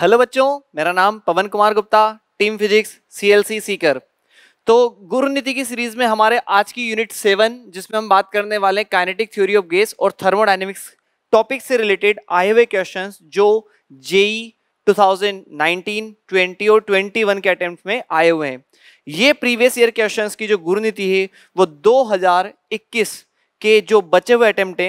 Hello बच्चों मेरा नाम Pawan Kumar Gupta team physics CLC Sikar तो गुरु नीति की सीरीज में हमारे आज की यूनिट सेवन जिसमें हम बात करने वाले हैं काइनेटिक थ्योरी ऑफ गैस और थर्मोडाइनमिक्स टॉपिक से रिलेटेड आए हुए क्वेश्चन जो जेई 2019, 20 और 21 के अटेम्प्ट में आए हुए हैं ये प्रीवियस ईयर क्वेश्चन की जो गुरु नीति है वो दो के जो बचे हुए अटैम्प्ट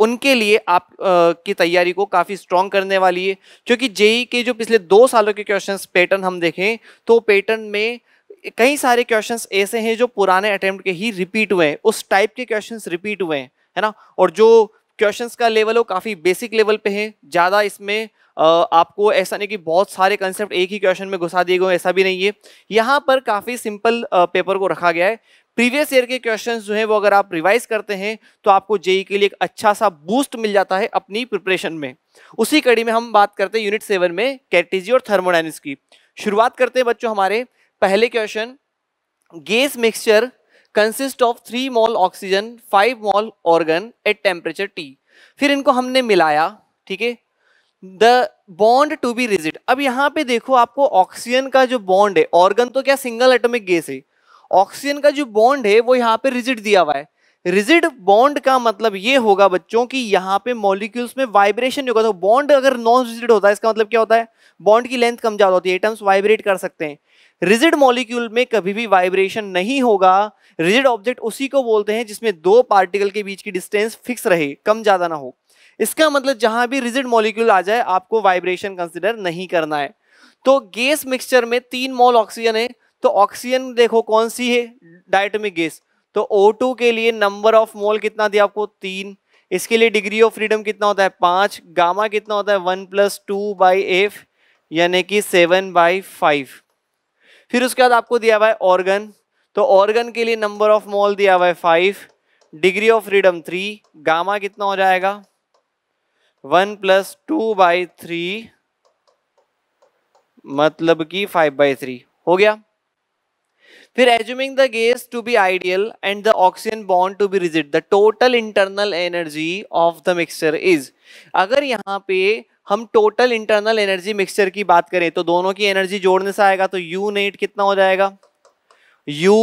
उनके लिए आप आ, की तैयारी को काफ़ी स्ट्रॉन्ग करने वाली है क्योंकि जेई के जो पिछले दो सालों के क्वेश्चंस पैटर्न हम देखें तो पैटर्न में कई सारे क्वेश्चंस ऐसे हैं जो पुराने अटेम्प्ट के ही रिपीट हुए हैं उस टाइप के क्वेश्चंस रिपीट हुए हैं है ना और जो क्वेश्चंस का लेवल हो काफ़ी बेसिक लेवल पे है ज़्यादा इसमें आपको ऐसा नहीं कि बहुत सारे कंसेप्ट एक ही क्वेश्चन में घुसा दिए गए ऐसा भी नहीं है यहाँ पर काफ़ी सिंपल पेपर को रखा गया है प्रीवियस ईयर के क्वेश्चन जो है वो अगर आप रिवाइज करते हैं तो आपको जेई के लिए एक अच्छा सा बूस्ट मिल जाता है अपनी प्रिपरेशन में उसी कड़ी में हम बात करते हैं यूनिट सेवन में कैटेजी और थर्मोडाइनिक्स की शुरुआत करते हैं बच्चों हमारे पहले question gas mixture consist of three mole oxygen five mole argon at temperature T फिर इनको हमने मिलाया ठीक है the bond to be rigid अब यहाँ पे देखो आपको ऑक्सीजन का जो बॉन्ड है ऑर्गन तो क्या सिंगल एटोमिक गैस है ऑक्सीजन का जो बॉन्ड है वो यहाँ पे रिजिड दिया हुआ है रिजिड बॉन्ड का मतलब ये होगा बच्चों कि यहाँ पे मॉलिक्यूल्स में वाइब्रेशन नहीं होगा तो बॉन्ड अगर नॉन रिजिड होता है इसका मतलब क्या होता है बॉन्ड की लेंथ कम ज्यादा होती है एटम्स वाइब्रेट कर सकते हैं रिजिड मॉलिक्यूल में कभी भी वाइब्रेशन नहीं होगा रिजिड ऑब्जेक्ट उसी को बोलते हैं जिसमें दो पार्टिकल के बीच की डिस्टेंस फिक्स रहे कम ज्यादा ना हो इसका मतलब जहां भी रिजिड मॉलिक्यूल आ जाए आपको वाइब्रेशन कंसिडर नहीं करना है तो गैस मिक्सचर में तीन मॉल ऑक्सीजन है तो ऑक्सीजन देखो कौन सी है डायटमिक गैस तो O2 के लिए नंबर ऑफ मोल कितना दिया आपको तीन इसके लिए डिग्री ऑफ फ्रीडम कितना होता है पाँच गामा कितना होता है one plus two by f यानी कि सेवन बाई फाइव फिर उसके बाद आपको दिया हुआ है ऑर्गन तो ऑर्गन के लिए नंबर ऑफ मोल दिया हुआ है five degree of freedom three gamma कितना हो जाएगा one plus two by three मतलब कि फाइव बाई थ्री हो गया फिर assuming the gas to be ideal and the oxygen bond to be rigid the total internal energy of the mixture is अगर यहाँ पे हम टोटल इंटरनल एनर्जी मिक्सचर की बात करें तो दोनों की एनर्जी जोड़ने से आएगा तो यू नेट कितना हो जाएगा U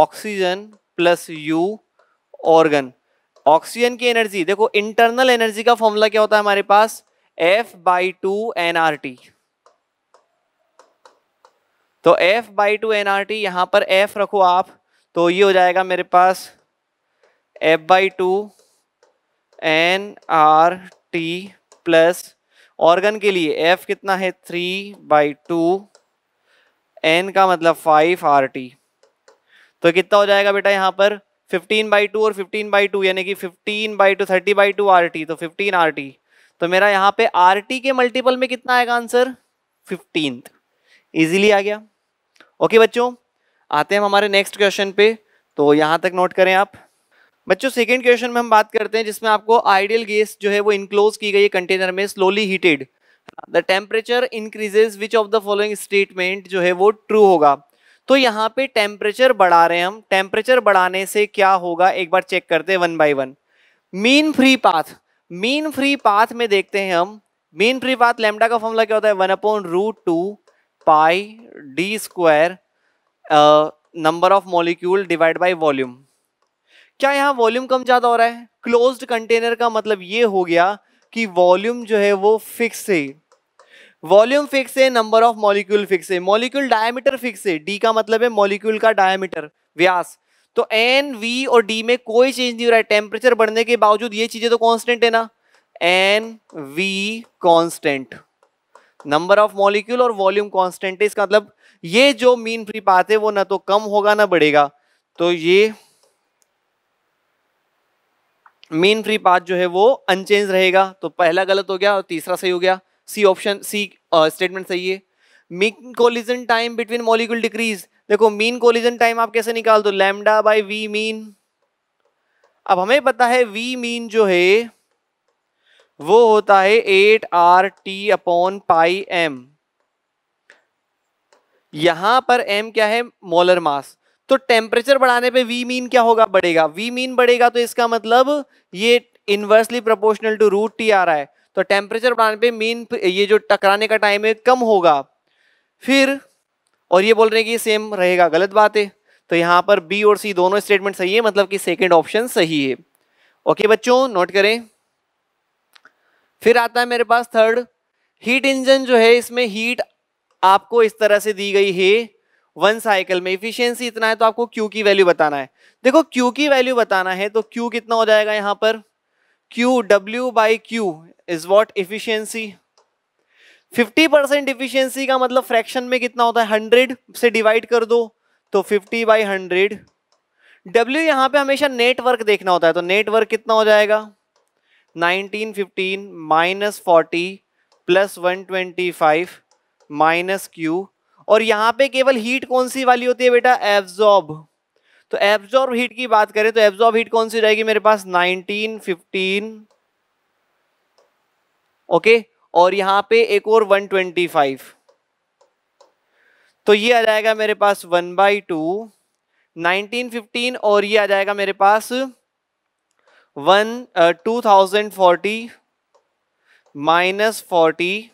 oxygen plus U argon oxygen की एनर्जी देखो इंटरनल एनर्जी का फॉर्मूला क्या होता है हमारे पास F by two N R T तो f by two N R T यहाँ पर f रखो आप तो ये हो जाएगा मेरे पास f by two N R T plus argon के लिए f कितना है थ्री बाई टू एन का मतलब फाइव आर टी तो कितना हो जाएगा बेटा यहाँ पर फिफ्टीन बाई टू और फिफ्टीन बाई टू यानी कि fifteen by two thirty by two R T तो फिफ्टीन आर टी तो मेरा यहाँ पे आर टी के मल्टीपल में कितना आएगा आंसर फिफ्टीन इजीली आ गया ओके बच्चों आते हैं हम हमारे नेक्स्ट क्वेश्चन पे तो यहाँ तक नोट करें आप बच्चों सेकेंड क्वेश्चन में हम बात करते हैं जिसमें आपको आइडियल गैस जो है वो इनक्लोज की गई है कंटेनर में slowly heated the temperature increases which of the following statement जो है वो ट्रू होगा तो यहाँ पे टेम्परेचर बढ़ा रहे हैं हम टेम्परेचर बढ़ाने से क्या होगा एक बार चेक करते हैं one by one mean free path mean free path में देखते हैं हम मीन फ्री पाथ लेमडा का फॉर्मूला क्या होता है one upon root two pi d square number of molecule divide by volume क्या यहां वॉल्यूम कम ज्यादा हो रहा है क्लोज्ड कंटेनर का मतलब ये हो गया कि वॉल्यूम जो है वो फिक्स है वॉल्यूम फिक्स है नंबर ऑफ मॉलिक्यूल फिक्स है मॉलिक्यूल डायमीटर फिक्स है डी का मतलब है मॉलिक्यूल का डायमीटर व्यास तो एन वी और डी में कोई चेंज नहीं हो रहा है टेम्परेचर बढ़ने के बावजूद ये चीजें तो कॉन्स्टेंट है ना N V constant number of molecule और वॉल्यूम कॉन्स्टेंट इसका मतलब ये जो मीन फ्री पाथ है वो ना तो कम होगा ना बढ़ेगा तो ये मीन फ्री पाथ जो है वो अनचेंज रहेगा तो पहला गलत हो गया और तीसरा सही हो गया सी ऑप्शन सी स्टेटमेंट सही है mean collision time between molecule decrease देखो मीन कोलिजन टाइम आप कैसे निकाल दो लैमडा बाई वी मीन अब हमें पता है वी मीन जो है वो होता है eight R T upon pi M यहां पर एम क्या है मोलर मास तो टेम्परेचर बढ़ाने पे वी मीन क्या होगा बढ़ेगा वी मीन बढ़ेगा तो इसका मतलब ये inversely proportional to root T आ रहा है तो टेम्परेचर बढ़ाने पे मीन ये जो टकराने का टाइम है कम होगा फिर और ये बोल रहे हैं कि सेम रहेगा गलत बात है तो यहां पर बी और सी दोनों स्टेटमेंट सही है मतलब कि सेकेंड ऑप्शन सही है ओके बच्चों नोट करें फिर आता है मेरे पास थर्ड हीट इंजन जो है इसमें हीट आपको इस तरह से दी गई है वन साइकिल में इफिशियंसी इतना है तो आपको क्यू की वैल्यू बताना है देखो क्यू की वैल्यू बताना है तो क्यू कितना हो जाएगा यहाँ पर Q W by Q is what efficiency 50 percent efficiency का मतलब फ्रैक्शन में कितना होता है 100 से डिवाइड कर दो तो 50 बाई हंड्रेड डब्ल्यू यहां पे हमेशा नेटवर्क देखना होता है तो नेटवर्क कितना हो जाएगा nineteen fifteen minus forty plus one twenty five minus Q और यहाँ पे केवल हीट कौन सी वाली होती है बेटा एब्जॉर्ब तो एब्जॉर्ब हीट की बात करें तो एब्जॉर्ब हीट कौन सी रहेगी मेरे पास 1915 ओके okay? और यहाँ पे एक और 125 तो ये आ जाएगा मेरे पास 1 बाई टू नाइनटीन और ये आ जाएगा मेरे पास one two thousand forty minus forty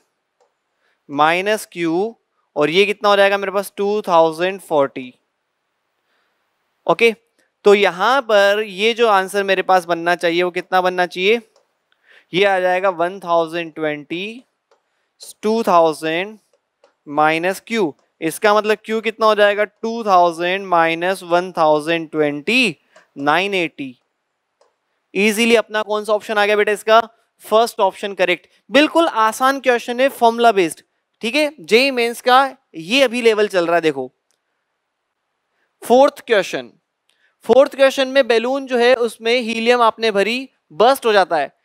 minus Q और ये कितना हो जाएगा मेरे पास टू थाउजेंड फोर्टी ओके तो यहां पर ये जो आंसर मेरे पास बनना चाहिए वो कितना बनना चाहिए ये आ जाएगा one thousand twenty two thousand minus Q इसका मतलब क्यू कितना हो जाएगा two thousand minus one thousand twenty nine eighty easily अपना कौन सा ऑप्शन आ गया बेटा इसका फर्स्ट ऑप्शन करेक्ट बिल्कुल आसान क्वेश्चन है फॉर्मुला बेस्ड ठीक है जेई मेन्स का ये अभी लेवल चल रहा है देखो फोर्थ क्वेश्चन फोर्थ क्वेश्चन में बैलून जो है उसमें हीलियम आपने भरी बस्ट हो जाता है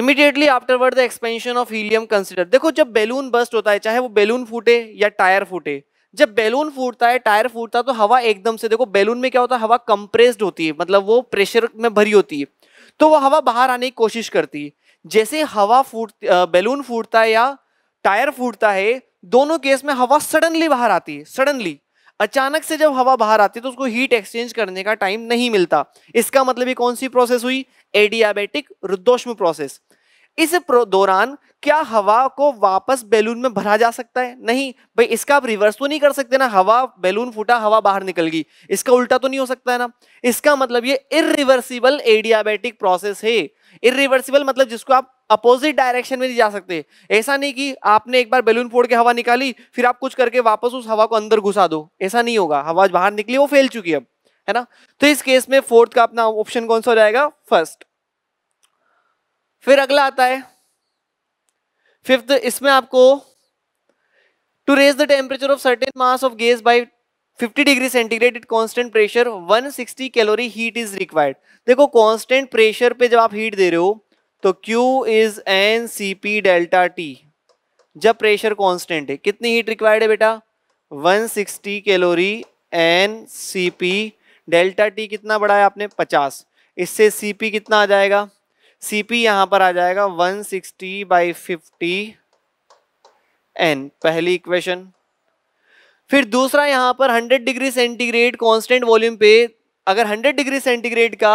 immediately afterward the expansion of helium consider देखो जब बैलून बस्ट होता है चाहे वो बैलून फूटे या टायर फूटे जब बैलून फूटता है टायर फूटता है तो हवा एकदम से देखो बैलून में क्या होता है हवा कंप्रेस्ड होती है मतलब वो प्रेशर में भरी होती है तो वो हवा बाहर आने की कोशिश करती है जैसे हवा फूट बैलून फूटता है या टायर फूटता है दोनों केस में हवा सडनली बाहर आती है सडनली अचानक से जब हवा बाहर आती है तो उसको हीट एक्सचेंज करने का टाइम नहीं मिलता इसका मतलब ये कौन सी प्रोसेस हुई एडियाबेटिक रुद्रोष्म प्रोसेस इस दौरान क्या हवा को वापस बैलून में भरा जा सकता है नहीं भाई इसका आप रिवर्स तो नहीं कर सकते ना हवा बैलून फूटा हवा बाहर निकल गई इसका उल्टा तो नहीं हो सकता है ना इसका मतलब ये इरिवर्सिबल एडियाबेटिक प्रोसेस है इरिवर्सिबल मतलब जिसको आप अपोजिट डायरेक्शन में नहीं जा सकते ऐसा नहीं कि आपने एक बार बैलून फोड़ के हवा निकाली फिर आप कुछ करके वापस उस हवा को अंदर घुसा दो ऐसा नहीं होगा हवा बाहर निकली वो फैल चुकी अब है ना तो इस केस में फोर्थ का अपना ऑप्शन कौन सा हो जाएगा फर्स्ट फिर अगला आता है फिफ्थ इसमें आपको to raise the temperature of certain mass of gas by 50 degree centigrade it constant pressure 160 calorie heat is required देखो कॉन्स्टेंट प्रेशर पे जब आप हीट दे रहे हो तो Q is N C P delta T जब प्रेशर कॉन्स्टेंट है कितनी हीट रिक्वायर्ड है बेटा 160 calorie N C P delta T कितना बढ़ाया आपने 50 इससे सी पी कितना आ जाएगा सी पी पर आ जाएगा 160 सिक्सटी बाई फिफ्टी एन पहली इक्वेशन फिर दूसरा यहाँ पर 100 डिग्री सेंटीग्रेड कांस्टेंट वॉल्यूम पे अगर 100 डिग्री सेंटीग्रेड का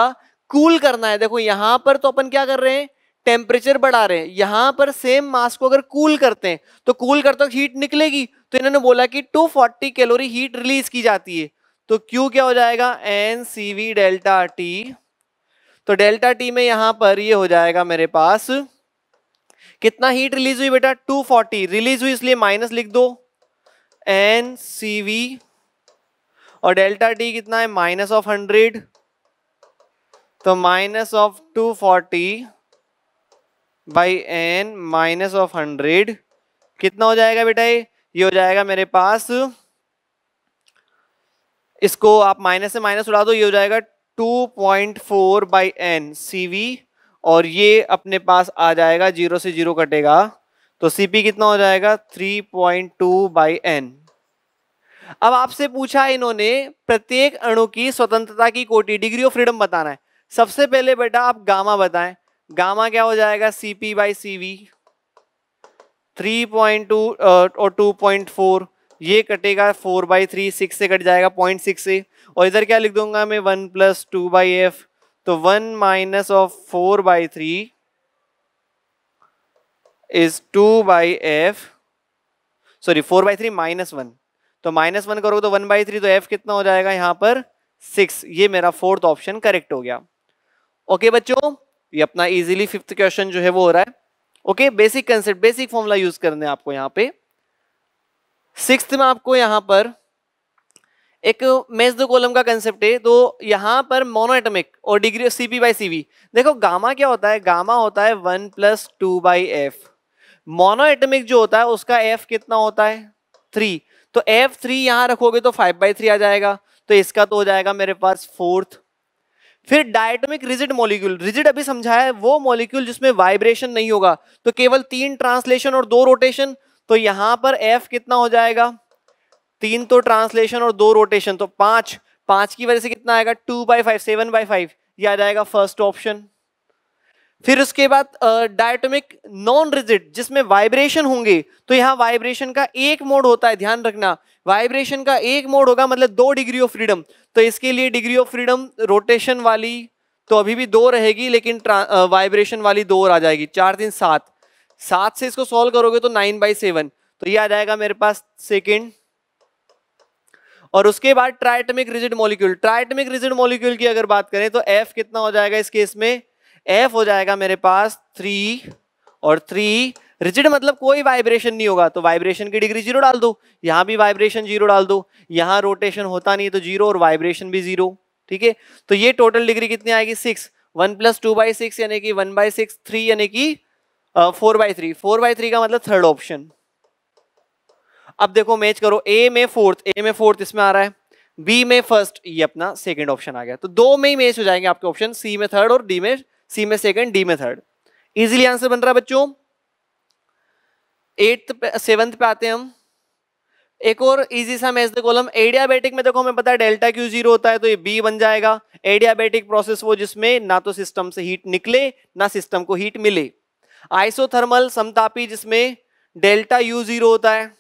कूल cool करना है देखो यहां पर तो अपन क्या कर रहे हैं टेम्परेचर बढ़ा रहे हैं यहां पर सेम मास को अगर कूल cool करते हैं तो कूल cool करते हो हीट निकलेगी तो इन्होंने बोला कि 240 कैलोरी हीट रिलीज की जाती है तो क्यू क्या हो जाएगा N C V delta T तो डेल्टा टी में यहां पर ये हो जाएगा मेरे पास कितना हीट रिलीज हुई बेटा 240 रिलीज हुई इसलिए माइनस लिख दो एन सी वी और डेल्टा टी कितना है माइनस ऑफ हंड्रेड तो minus of two forty by N minus of hundred कितना हो जाएगा बेटा ये ये हो जाएगा मेरे पास इसको आप माइनस से माइनस उड़ा दो ये हो जाएगा two point four by N C और ये अपने पास आ जाएगा जीरो से जीरो कटेगा तो पी कितना हो जाएगा three point two by N अब आपसे पूछा इन्होंने प्रत्येक अणु की स्वतंत्रता की कोटि डिग्री ऑफ फ्रीडम बताना है सबसे पहले बेटा आप गामा बताएं गामा क्या हो जाएगा CP by C V three point two और टू पॉइंट फोर ये कटेगा फोर बाई थ्री सिक्स से कट जाएगा पॉइंट सिक्स से और इधर क्या लिख दूंगा मैं one plus two by F तो one minus of four by three is two by F sorry four by three minus one तो माइनस वन करोगे तो वन बाई थ्री तो एफ कितना हो जाएगा यहाँ पर सिक्स ये मेरा फोर्थ ऑप्शन करेक्ट हो गया ओके बच्चों ये अपना इजीली फिफ्थ क्वेश्चन जो है वो हो रहा है okay basic concept basic formula use करने आपको यहाँ पे सिक्स में आपको यहाँ पर एक मेज दो कॉलम का कंसेप्ट है तो यहाँ पर मोनोएटमिक और degree C P by C V देखो गामा क्या होता है गामा होता है one plus two by F monoatomic जो होता है उसका एफ कितना होता है थ्री तो एफ थ्री यहाँ रखोगे तो फाइव बाई थ्री आ जाएगा तो इसका तो हो जाएगा मेरे पास फोर्थ फिर डायटमिक रिजिड मॉलिक्यूल रिजिड अभी समझाया है वो मॉलिक्यूल जिसमें वाइब्रेशन नहीं होगा तो केवल तीन ट्रांसलेशन और दो रोटेशन तो यहां पर एफ कितना हो जाएगा तीन तो ट्रांसलेशन और दो रोटेशन तो पांच पांच की वजह से कितना आएगा two by five seven by five यह आ जाएगा फर्स्ट ऑप्शन फिर उसके बाद डायटोमिक नॉन रिजिड जिसमें वाइब्रेशन होंगे तो यहां वाइब्रेशन का एक मोड होता है ध्यान रखना वाइब्रेशन का एक मोड होगा मतलब दो डिग्री ऑफ फ्रीडम तो इसके लिए डिग्री ऑफ फ्रीडम रोटेशन वाली तो अभी भी दो रहेगी लेकिन वाइब्रेशन वाली दो और आ जाएगी चार तीन सात सात से इसको सॉल्व करोगे तो नाइन बाई सेवन तो ये आ जाएगा मेरे पास सेकेंड और उसके बाद triatomic rigid molecule triatomic rigid molecule की अगर बात करें तो एफ कितना हो जाएगा इस केस में एफ हो जाएगा मेरे पास थ्री और थ्री रिजिड मतलब कोई वाइब्रेशन नहीं होगा तो वाइब्रेशन की डिग्री जीरो डाल दो यहां भी वाइब्रेशन जीरो डाल दो यहां रोटेशन होता नहीं तो जीरो और वाइब्रेशन भी जीरो ठीक है तो ये टोटल डिग्री कितनी आएगी six one plus two by six यानी कि वन बाई सिक्स थ्री यानी कि four by three four by three का मतलब थर्ड ऑप्शन अब देखो मैच करो ए में फोर्थ ए में फोर्थ इसमें आ रहा है बी में फर्स्ट ये अपना सेकंड ऑप्शन आ गया तो दो में ही मैच हो जाएंगे आपके ऑप्शन सी में थर्ड और डी में सी में सेकंड डी में थर्ड इजीली आंसर बन रहा है बच्चों एट्थ सेवंथ पे आते हैं हम एक और इजी सा मैच देखो हम एडियाबेटिक में देखो हमें पता है डेल्टा क्यू जीरो होता है तो ये बी बन जाएगा एडियाबेटिक प्रोसेस वो जिसमें ना तो सिस्टम से हीट निकले ना सिस्टम को हीट मिले आइसोथर्मल समतापी जिसमें डेल्टा यू जीरो होता है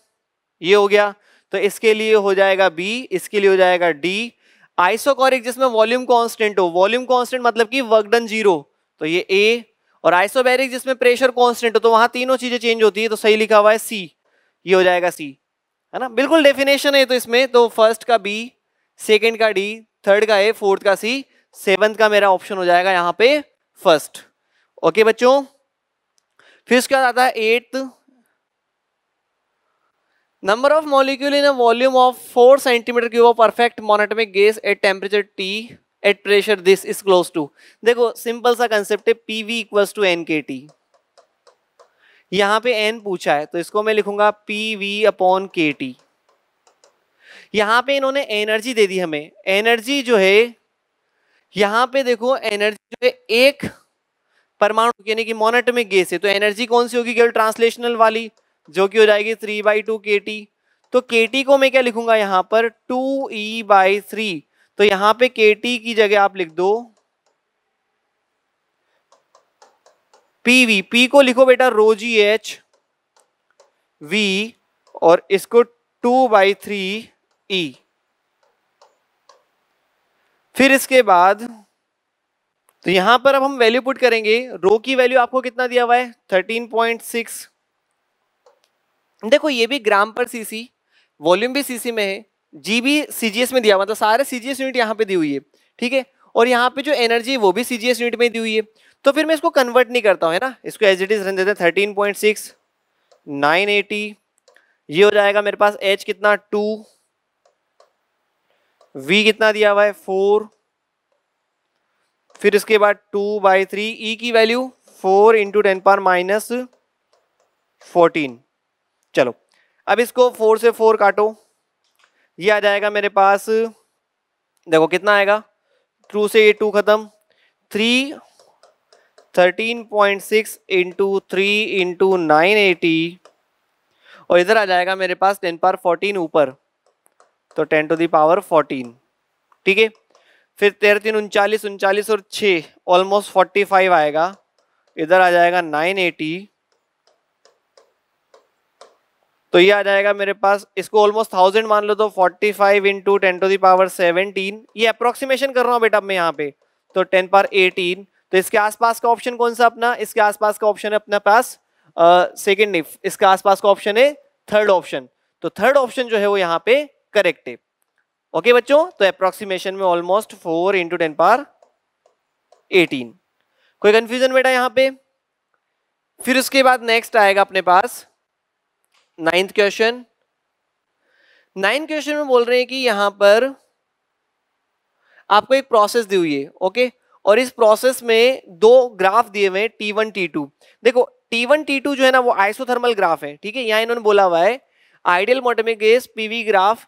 ये हो गया तो इसके लिए हो जाएगा बी इसके लिए हो जाएगा डी आइसोकोरिक जिसमें वॉल्यूम कांस्टेंट हो वॉल्यूम कांस्टेंट मतलब कि वर्कडन जीरो तो ये ए और आइसोबैरिक जिसमें प्रेशर कांस्टेंट हो तो वहां तीनों चीजें चेंज होती है तो सही लिखा हुआ है सी ये हो जाएगा सी है ना बिल्कुल डेफिनेशन है तो इसमें तो फर्स्ट का बी सेकेंड का डी थर्ड का ए फोर्थ का सी सेवन्थ का मेरा ऑप्शन हो जाएगा यहाँ पे फर्स्ट ओके बच्चों फिर उसके बाद आता है eight number of molecule in a volume of four centimeter cube of perfect monoatomic gas at temperature T at pressure this is close to देखो सिंपल सा कंसेप्ट है P V equals to N K T यहां पे N पूछा है तो इसको मैं लिखूंगा P V upon K T यहां पे इन्होंने एनर्जी दे दी हमें एनर्जी जो है यहां पे देखो एनर्जी जो है एक परमाणु यानी कि मोनेटमिक गैस है तो एनर्जी कौन सी होगी केवल ट्रांसलेशनल वाली जो कि हो जाएगी three by two K T तो के टी को मैं क्या लिखूंगा यहाँ पर टू ई बाई थ्री तो यहाँ पे के टी की जगह आप लिख दो पी वी पी को लिखो बेटा रोजी एच वी और इसको टू बाई थ्री ई फिर इसके बाद तो यहां पर अब हम वैल्यू पुट करेंगे रो की वैल्यू आपको कितना दिया हुआ है थर्टीन पॉइंट सिक्स देखो ये भी ग्राम पर सीसी वॉल्यूम भी सीसी में है जी भी सीजीएस में दिया हुआ मतलब सारे सीजीएस यूनिट यहाँ पे दी हुई है ठीक है और यहां पे जो एनर्जी वो भी सीजीएस यूनिट में दी हुई है तो फिर मैं इसको कन्वर्ट नहीं करता हूँ है ना इसको एज इट इज रन देते thirteen point six nine eighty ये हो जाएगा मेरे पास एच कितना टू वी कितना दिया हुआ है फोर फिर इसके बाद टू बाई थ्री ई की value four into ten power minus fourteen चलो अब इसको फोर से फोर काटो ये आ जाएगा मेरे पास देखो कितना आएगा टू से ये टू ख़त्म three thirteen point six into three into nine eighty और इधर आ जाएगा मेरे पास टेन पावर फोर्टीन ऊपर तो टेन टू दावर फोर्टीन ठीक है फिर तेरह तीन उनचालीस उनचालीस और छः ऑलमोस्ट फोर्टी फाइव आएगा इधर आ जाएगा नाइन एटी तो ये आ जाएगा मेरे पास इसको ऑलमोस्ट थाउजेंड मान लो तो forty five into ten to the power seventeen ये अप्रोक्सीमेशन कर रहा हूँ बेटा मैं यहाँ पे तो टेन पर एटीन तो इसके आसपास का ऑप्शन कौन सा अपना इसके आसपास का ऑप्शन है अपने पास सेकेंड uh, इसके आसपास का ऑप्शन है थर्ड ऑप्शन तो थर्ड ऑप्शन जो है वो यहाँ पे करेक्ट है ओके बच्चों तो अप्रोक्सीमेशन में almost four into ten power eighteen कोई कंफ्यूजन बेटा यहाँ पे फिर उसके बाद नेक्स्ट आएगा अपने पास नाइन्थ क्वेश्चन नाइन्थ क्वेश्चन में बोल रहे हैं कि यहाँ पर आपको एक प्रोसेस दी हुई है ओके और इस प्रोसेस में दो ग्राफ दिए हुए हैं टी वन टी टू देखो टी वन टी टू जो है ना वो आइसोथर्मल ग्राफ है ठीक है यहाँ इन्होंने बोला हुआ है ideal monoatomic gas PV graph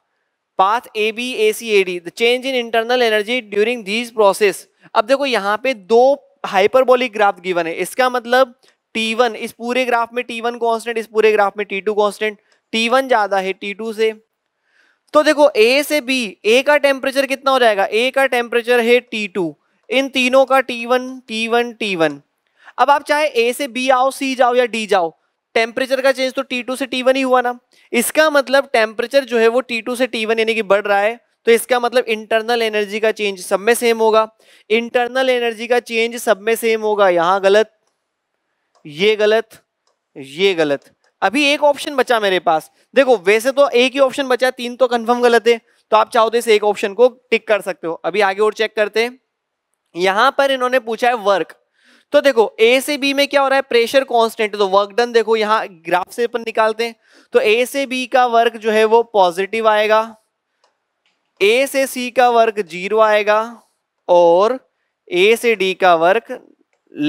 path A B A C A D the change in internal energy during these process अब देखो यहाँ पे दो हाइपरबोलिक ग्राफ गिवन है इसका मतलब T1 इस पूरे ग्राफ में T1 कांस्टेंट इस पूरे ग्राफ में T2 कांस्टेंट T1 ज्यादा है T2 से तो देखो A से B A का टेम्परेचर कितना हो जाएगा A का टेम्परेचर है T2 इन तीनों का T1 T1 T1 अब आप चाहे A से B आओ C जाओ या D जाओ टेम्परेचर का चेंज तो T2 से T1 ही हुआ ना इसका मतलब टेम्परेचर जो है वो T2 से T1 यानी कि बढ़ रहा है तो इसका मतलब इंटरनल एनर्जी का चेंज सब में सेम होगा इंटरनल एनर्जी का चेंज सब में सेम होगा यहां गलत ये गलत ये गलत अभी एक ऑप्शन बचा मेरे पास देखो वैसे तो एक ही ऑप्शन बचा तीन तो कंफर्म गलत है तो आप चाहो तो इस एक ऑप्शन को टिक कर सकते हो अभी आगे और चेक करते हैं यहां पर इन्होंने पूछा है वर्क तो देखो ए से बी में क्या हो रहा है प्रेशर कांस्टेंट तो वर्क डन देखो यहाँ ग्राफ से अपन निकालते हैं तो ए से बी का वर्क जो है वो पॉजिटिव आएगा ए से सी का वर्क जीरो आएगा और ए से डी का वर्क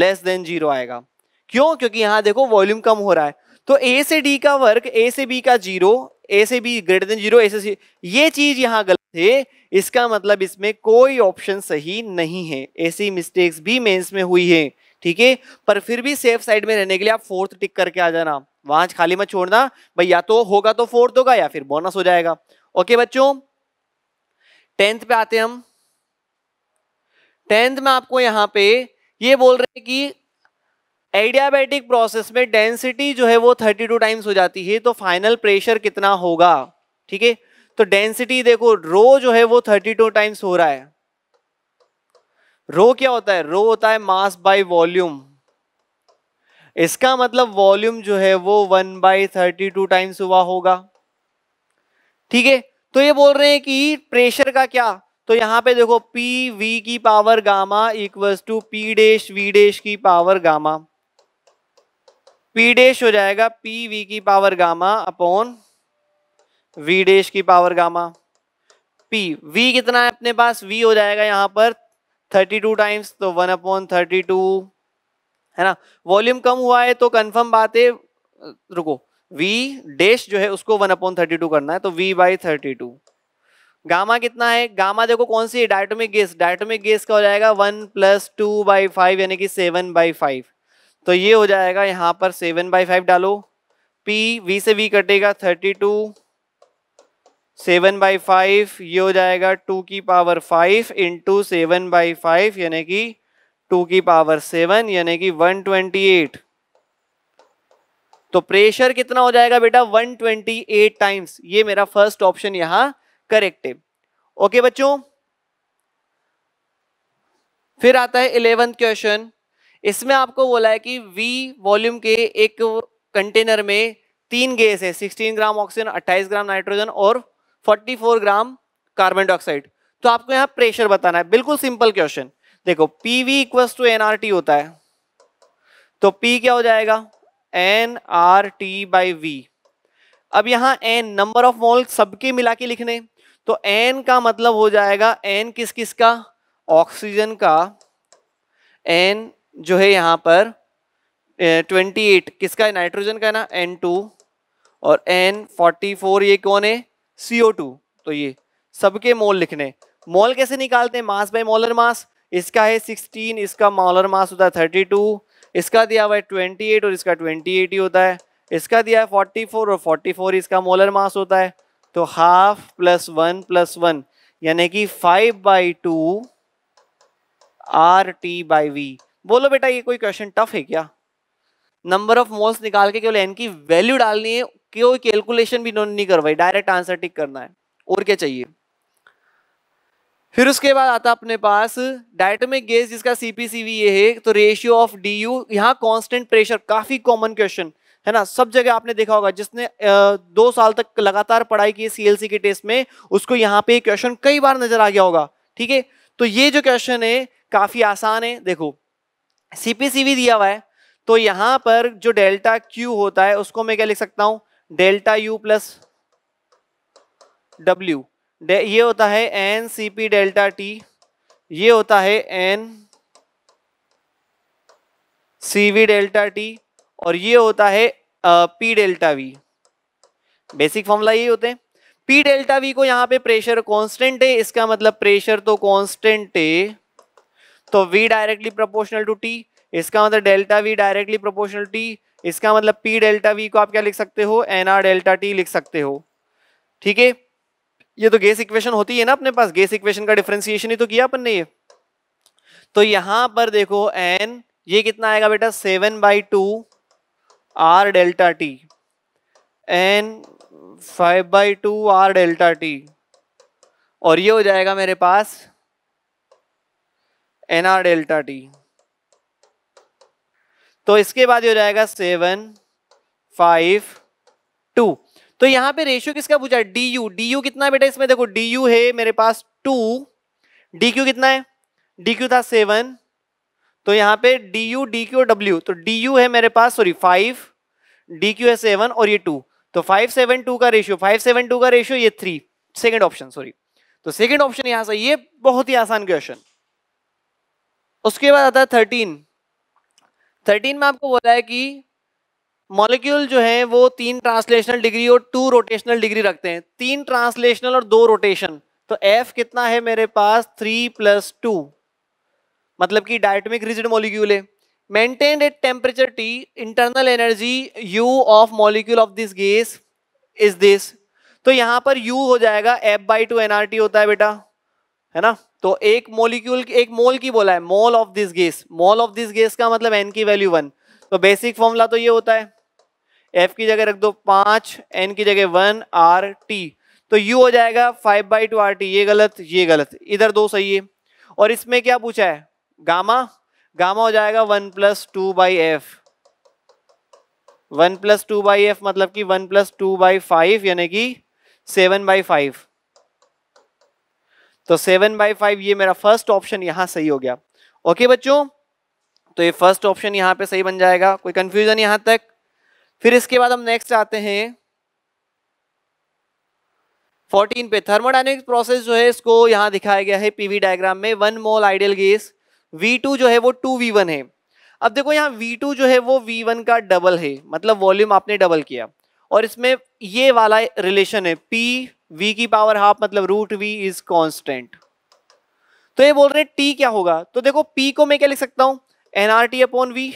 लेस देन जीरो आएगा क्यों क्योंकि यहां देखो वॉल्यूम कम हो रहा है तो ए से डी का वर्क ए से बी का जीरो ए से B greater than zero A से सी ये चीज यहाँ गलत है इसका मतलब इसमें कोई ऑप्शन सही नहीं है ऐसी मिस्टेक्स भी मेंस में हुई है ठीक है पर फिर भी सेफ साइड में रहने के लिए आप फोर्थ टिक करके आ जाना वहां खाली मत छोड़ना भाई या तो होगा तो फोर्थ होगा या फिर बोनस हो जाएगा ओके बच्चों टेंथ पे आते हम टेंथ में आपको यहां पे ये बोल रहे हैं कि एडियाबैटिक प्रोसेस में डेंसिटी जो है वो 32 टाइम्स हो जाती है तो फाइनल प्रेशर कितना होगा ठीक है तो डेंसिटी देखो रो जो है वो 32 टाइम्स हो रहा है रो क्या होता है रो होता है मास बाय वॉल्यूम इसका मतलब वॉल्यूम जो है वो one by thirty two times हुआ होगा ठीक है तो ये बोल रहे हैं कि प्रेशर का क्या तो यहां पे देखो पी वी की power gamma equals to P dash V dash की पावर गामा पी डेश हो जाएगा पी वी की power gamma upon V dash की पावर गामा पी वी कितना है अपने पास वी हो जाएगा यहां पर थर्टी टू टाइम्स तो वन अपॉन थर्टी टू है ना वॉल्यूम कम हुआ है तो कन्फर्म बात है रुको v डैश जो है उसको वन अपॉन थर्टी टू करना है तो v by thirty two gamma कितना है गामा देखो कौन सी डायटोमिक गैस डायटोमिक गैस का हो जाएगा one plus two by five यानी कि सेवन बाई फाइव तो ये हो जाएगा यहाँ पर सेवन बाई फाइव डालो पी वी से वी कटेगा thirty two seven by five ये हो जाएगा टू की power five into seven by five यानी कि टू की पावर सेवन यानी कि वन ट्वेंटी एट तो प्रेशर कितना हो जाएगा बेटा वन ट्वेंटी एट टाइम्स ये मेरा फर्स्ट ऑप्शन यहां करेक्ट है ओके बच्चों फिर आता है इलेवेंथ क्वेश्चन इसमें आपको बोला है कि वी वॉल्यूम के एक कंटेनर में तीन गैस है 16 ग्राम ऑक्सीजन 28 ग्राम नाइट्रोजन और 44 ग्राम कार्बन डाइऑक्साइड तो आपको यहां प्रेशर बताना है बिल्कुल सिंपल क्वेश्चन देखो P V equals to N R T होता है तो पी क्या हो जाएगा N R T by V अब यहां एन नंबर ऑफ मोल सबके मिला के लिखने तो एन का मतलब हो जाएगा एन किस किस का ऑक्सीजन का एन जो है यहां पर ट्वेंटी एट किसका है नाइट्रोजन का है ना एन टू और एन फोर्टी फोर ये कौन है सीओ टू तो ये सबके मोल लिखने मोल कैसे निकालते हैं मास बाय मोलर मास इसका है 16 इसका मोलर मास होता है 32 इसका दिया हुआ है 28 और इसका 28 ही होता है इसका दिया है 44 और 44 इसका मोलर मास होता है तो half plus one plus one यानी कि five by two R T by V बोलो बेटा ये कोई क्वेश्चन टफ है क्या नंबर ऑफ मोल्स निकाल के केवल एन की वैल्यू डालनी है कोई कैलकुलेशन भी नहीं करवाई डायरेक्ट आंसर टिक करना है और क्या चाहिए फिर उसके बाद आता अपने पास डायटोमिक गैस जिसका सीपीसीवी ये है तो रेशियो ऑफ डी यू यहाँ कॉन्स्टेंट प्रेशर काफी कॉमन क्वेश्चन है ना सब जगह आपने देखा होगा जिसने दो साल तक लगातार पढ़ाई की सीएलसी के टेस्ट में उसको यहाँ पे क्वेश्चन कई बार नजर आ गया होगा ठीक है तो ये जो क्वेश्चन है काफी आसान है देखो सीपीसीवी दिया हुआ है तो यहां पर जो डेल्टा क्यू होता है उसको मैं क्या लिख सकता हूं डेल्टा यू प्लस डब्ल्यू ये होता है N C P delta T ये होता है N C V delta T और ये होता है P delta V basic formula यही होते हैं पी डेल्टा वी को यहां पे प्रेशर कांस्टेंट है इसका मतलब प्रेशर तो कांस्टेंट है तो V directly proportional to T इसका मतलब delta V directly proportional T इसका मतलब पी डेल्टा वी को आप क्या लिख सकते हो एन आर डेल्टा टी लिख सकते हो ठीक है ये तो गैस इक्वेशन होती है ना अपने पास गैस इक्वेशन का डिफ्रेंसिएशन ही तो किया अपन ने ये तो यहां पर देखो एन ये कितना आएगा बेटा seven by two R delta T N five by two R delta T और ये हो जाएगा मेरे पास एन आर डेल्टा टी तो इसके बाद हो जाएगा सेवन फाइव टू तो यहाँ पे रेशियो किसका पूछा डी यू डी यू कितना बेटा इसमें देखो डी यू है मेरे पास टू डी क्यू कितना है डी क्यू था सेवन तो यहाँ पे D U D Q W तो डी यू है मेरे पास सॉरी फाइव डी क्यू है सेवन और ये टू तो फाइव सेवन टू का रेशियो फाइव सेवन टू का रेशियो ये थ्री सेकेंड ऑप्शन सॉरी तो सेकेंड ऑप्शन यहाँ से ये बहुत ही आसान क्वेश्चन उसके बाद आता है थर्टीन थर्टीन में आपको बोला है कि मॉलिक्यूल जो है वो तीन ट्रांसलेशनल डिग्री और टू रोटेशनल डिग्री रखते हैं तीन ट्रांसलेशनल और दो रोटेशन तो एफ कितना है मेरे पास थ्री प्लस टू मतलब कि डायटमिक रिजिड मॉलिक्यूल है maintain at temperature T internal energy U of molecule of this gas is this तो यहां पर यू हो जाएगा एफ बाई टू एनआरटी होता है बेटा है ना तो एक मोलिक्यूल एक मोल की बोला है mole of this gas mole of this gas का मतलब एन की वैल्यू वन तो बेसिक फॉर्मूला तो ये होता है एफ की जगह रख दो पांच एन की जगह वन आर टी तो यू हो जाएगा five by two R T ये गलत ये गलत इधर दो सही है और इसमें क्या पूछा है गामा गामा हो जाएगा one plus two by F one plus two by F मतलब कि one plus two by five यानी कि सेवन बाई फाइव तो सेवन बाई फाइव ये मेरा फर्स्ट ऑप्शन यहाँ सही हो गया ओके बच्चों तो ये फर्स्ट ऑप्शन यहाँ पे सही बन जाएगा कोई कंफ्यूजन यहाँ तक फिर इसके बाद हम नेक्स्ट आते हैं फोर्टीन पे थर्मोडाइनमिक प्रोसेस जो है इसको यहाँ दिखाया गया है पीवी डायग्राम में one mole ideal gas two जो है वो टू वन है अब देखो यहाँ टू जो है वो वन का डबल है मतलब वॉल्यूम आपने डबल किया और इसमें ये वाला रिलेशन है पी वी की पावर हाफ मतलब रूट वी इज कॉन्स्टेंट तो ये बोल रहे हैं टी क्या होगा तो देखो पी को मैं क्या लिख सकता हूं NRT upon V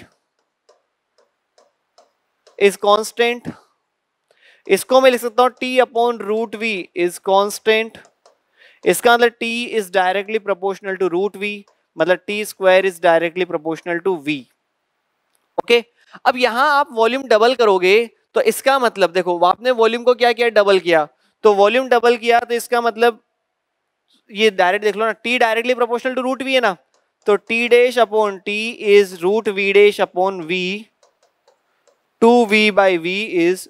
is constant इसको मैं लिख सकता हूं T upon root V is constant इसका मतलब T is directly proportional to root V मतलब T square is directly proportional to V okay अब यहां आप वॉल्यूम डबल करोगे तो इसका मतलब देखो आपने वॉल्यूम को क्या किया डबल किया तो वॉल्यूम डबल किया तो इसका मतलब ये डायरेक्ट देख लो ना T directly proportional to root V है ना तो T dash upon T is root V dash upon V two V by V is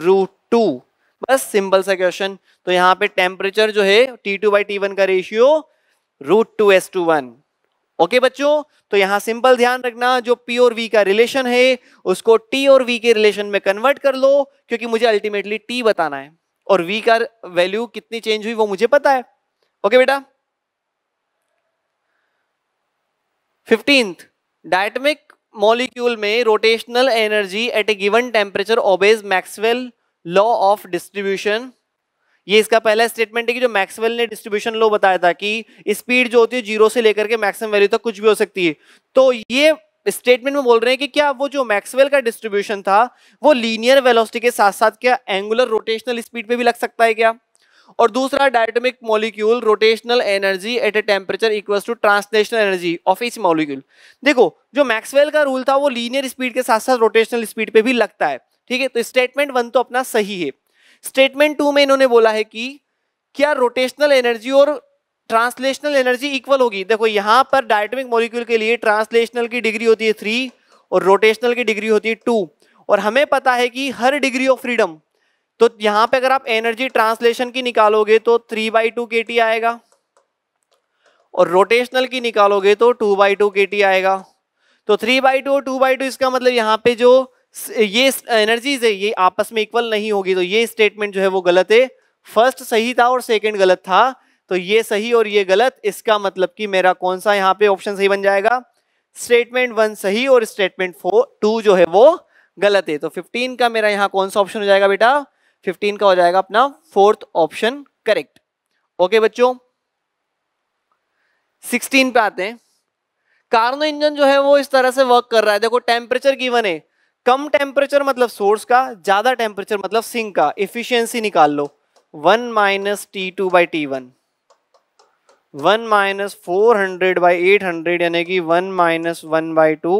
root two बस सिंपल सा क्वेश्चन तो यहाँ पे टेम्परेचर जो है T two by T one का ratio root two is two one okay बच्चों तो यहां सिंपल ध्यान रखना जो पी और वी का रिलेशन है उसको टी और वी के रिलेशन में कन्वर्ट कर लो क्योंकि मुझे अल्टीमेटली टी बताना है और वी का वैल्यू कितनी चेंज हुई वो मुझे पता है ओके बेटा फिफ्टींथ डायटमिक मॉलिक्यूल में rotational energy at a given temperature obeys Maxwell law of distribution ये इसका पहला स्टेटमेंट है कि जो मैक्सवेल ने डिस्ट्रीब्यूशन लो बताया था कि स्पीड जो होती है जीरो से लेकर के मैक्सिमम वैल्यू तक कुछ भी हो सकती है तो ये स्टेटमेंट में बोल रहे हैं कि क्या वो जो मैक्सवेल का डिस्ट्रीब्यूशन था वो लीनियर वेलोसिटी के साथ साथ क्या एंगुलर रोटेशनल स्पीड पे भी लग सकता है क्या और दूसरा diatomic molecule rotational energy at a temperature equal to translational energy of इस मॉलिक्यूल देखो जो मैक्सवेल का रूल था वो लीनियर स्पीड के साथ साथ रोटेशनल स्पीड पे भी लगता है ठीक है तो स्टेटमेंट वन तो अपना सही है स्टेटमेंट टू में इन्होंने बोला है कि क्या रोटेशनल एनर्जी और ट्रांसलेशनल एनर्जी इक्वल होगी देखो यहां पर डायटमिक मॉलिक्यूल के लिए ट्रांसलेशनल की डिग्री होती है थ्री और रोटेशनल की डिग्री होती है टू और हमें पता है कि हर डिग्री ऑफ फ्रीडम तो यहां पे अगर आप एनर्जी ट्रांसलेशन की निकालोगे तो three by two K T आएगा और रोटेशनल की निकालोगे तो two by two K T आएगा तो थ्री बाई टू और टू बाई टू इसका मतलब यहाँ पे जो ये एनर्जीज है ये आपस में इक्वल नहीं होगी तो ये स्टेटमेंट जो है वो गलत है फर्स्ट सही था और सेकंड गलत था तो ये सही और ये गलत इसका मतलब कि मेरा कौन सा यहाँ पे ऑप्शन सही बन जाएगा स्टेटमेंट वन सही और स्टेटमेंट फोर टू जो है वो गलत है तो फिफ्टीन का मेरा यहाँ कौन सा ऑप्शन हो जाएगा बेटा फिफ्टीन का हो जाएगा अपना फोर्थ ऑप्शन करेक्ट ओके बच्चों सिक्सटीन पे आते हैं कार्नो इंजन जो है वो इस तरह से वर्क कर रहा है देखो टेम्परेचर गिवन है कम टेम्परेचर मतलब सोर्स का ज्यादा टेम्परेचर मतलब सिंक का इफिशियंसी निकाल लो one minus T two by T one one minus four hundred by eight hundred यानी कि one minus one by two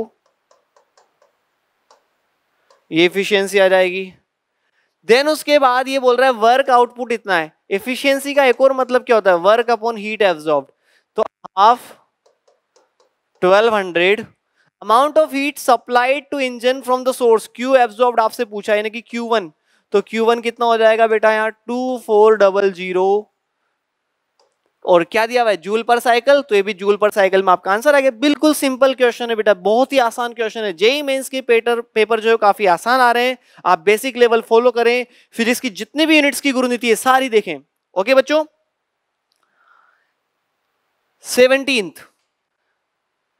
ये इफिशियंसी आ जाएगी देन उसके बाद ये बोल रहा है वर्क आउटपुट इतना है इफिशियंसी का एक और मतलब क्या होता है वर्क अपॉन हीट एब्जॉर्ब तो half twelve hundred amount of heat supplied to engine from the source Q absorb आपसे पूछा यानी कि क्यू वन तो क्यू वन कितना हो जाएगा बेटा यहाँ टू फोर डबल जीरो और क्या दिया हुआ है जूल पर साइकिल तो ये भी जूल पर साइकिल में आपका आंसर आ गया बिल्कुल सिंपल क्वेश्चन है बेटा बहुत ही आसान क्वेश्चन है जेई मेंस के पेपर पेपर जो है काफी आसान आ रहे हैं आप बेसिक लेवल फॉलो करें फिर इसकी जितनी भी यूनिट्स की गुरु नीति है सारी देखें ओके बच्चों सेवनटीन्थ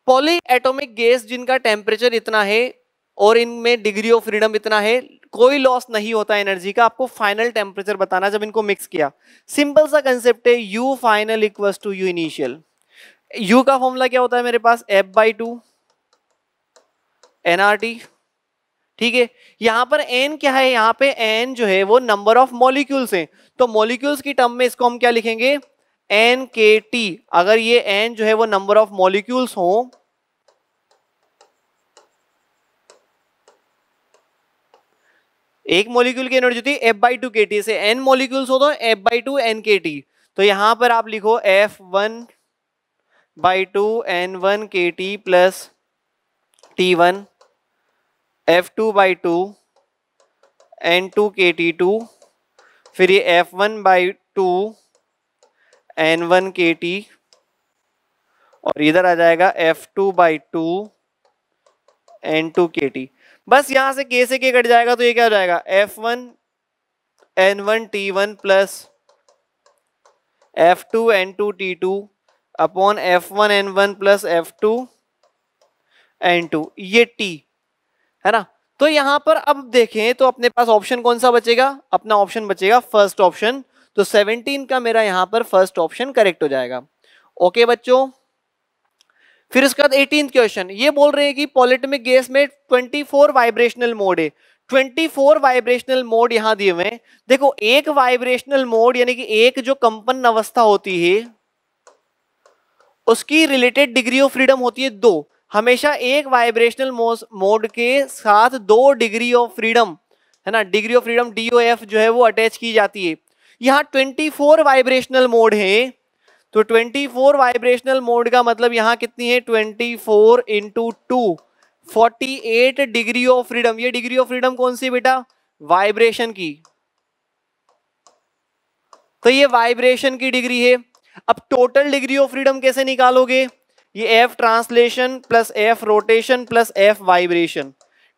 पॉली एटोमिक गैस जिनका टेम्परेचर इतना है और इनमें डिग्री ऑफ फ्रीडम इतना है कोई लॉस नहीं होता एनर्जी का आपको फाइनल टेम्परेचर बताना जब इनको मिक्स किया सिंपल सा कंसेप्ट है U final equals to U initial U का फॉर्मूला क्या होता है मेरे पास F by two N R T ठीक है यहां पर एन क्या है यहां पे एन जो है वो नंबर ऑफ मॉलिक्यूल्स है तो मॉलिक्यूल्स की टर्म में इसको हम क्या लिखेंगे एन के टी अगर ये एन जो है वो नंबर ऑफ मॉलिक्यूल्स हो एक मॉलिक्यूल की एनर्जी होती है F by two K T से एन मॉलिक्यूल्स हो तो F by two N K T तो यहां पर आप लिखो F one by two N one K T plus T one F two by two N two K T two फिर ये F one by two N one K T और इधर आ जाएगा F two by two N two K T बस यहां से के से के कट जाएगा तो ये क्या हो जाएगा F one N one T one plus F two N two T two upon F one N one plus F two N two ये टी है ना तो यहां पर अब देखें तो अपने पास ऑप्शन कौन सा बचेगा अपना ऑप्शन बचेगा फर्स्ट ऑप्शन तो 17 का मेरा यहाँ पर फर्स्ट ऑप्शन करेक्ट हो जाएगा ओके बच्चों फिर उसके बाद एटीन क्वेश्चन ये बोल रहे हैं कि पॉलिटमिक गैस में 24 वाइब्रेशनल मोड है 24 वाइब्रेशनल मोड यहाँ दिए हुए देखो एक वाइब्रेशनल मोड यानी कि एक जो कंपन अवस्था होती है उसकी रिलेटेड डिग्री ऑफ फ्रीडम होती है दो हमेशा एक वाइब्रेशनल मोड के साथ दो डिग्री ऑफ फ्रीडम है ना डिग्री ऑफ फ्रीडम डी जो है वो अटैच की जाती है यहाँ 24 वाइब्रेशनल मोड है तो 24 वाइब्रेशनल मोड का मतलब यहाँ कितनी है 24 four into two forty degree of freedom ये डिग्री ऑफ फ्रीडम कौन सी बेटा वाइब्रेशन की तो ये वाइब्रेशन की डिग्री है अब टोटल डिग्री ऑफ फ्रीडम कैसे निकालोगे ये F translation plus F rotation plus F vibration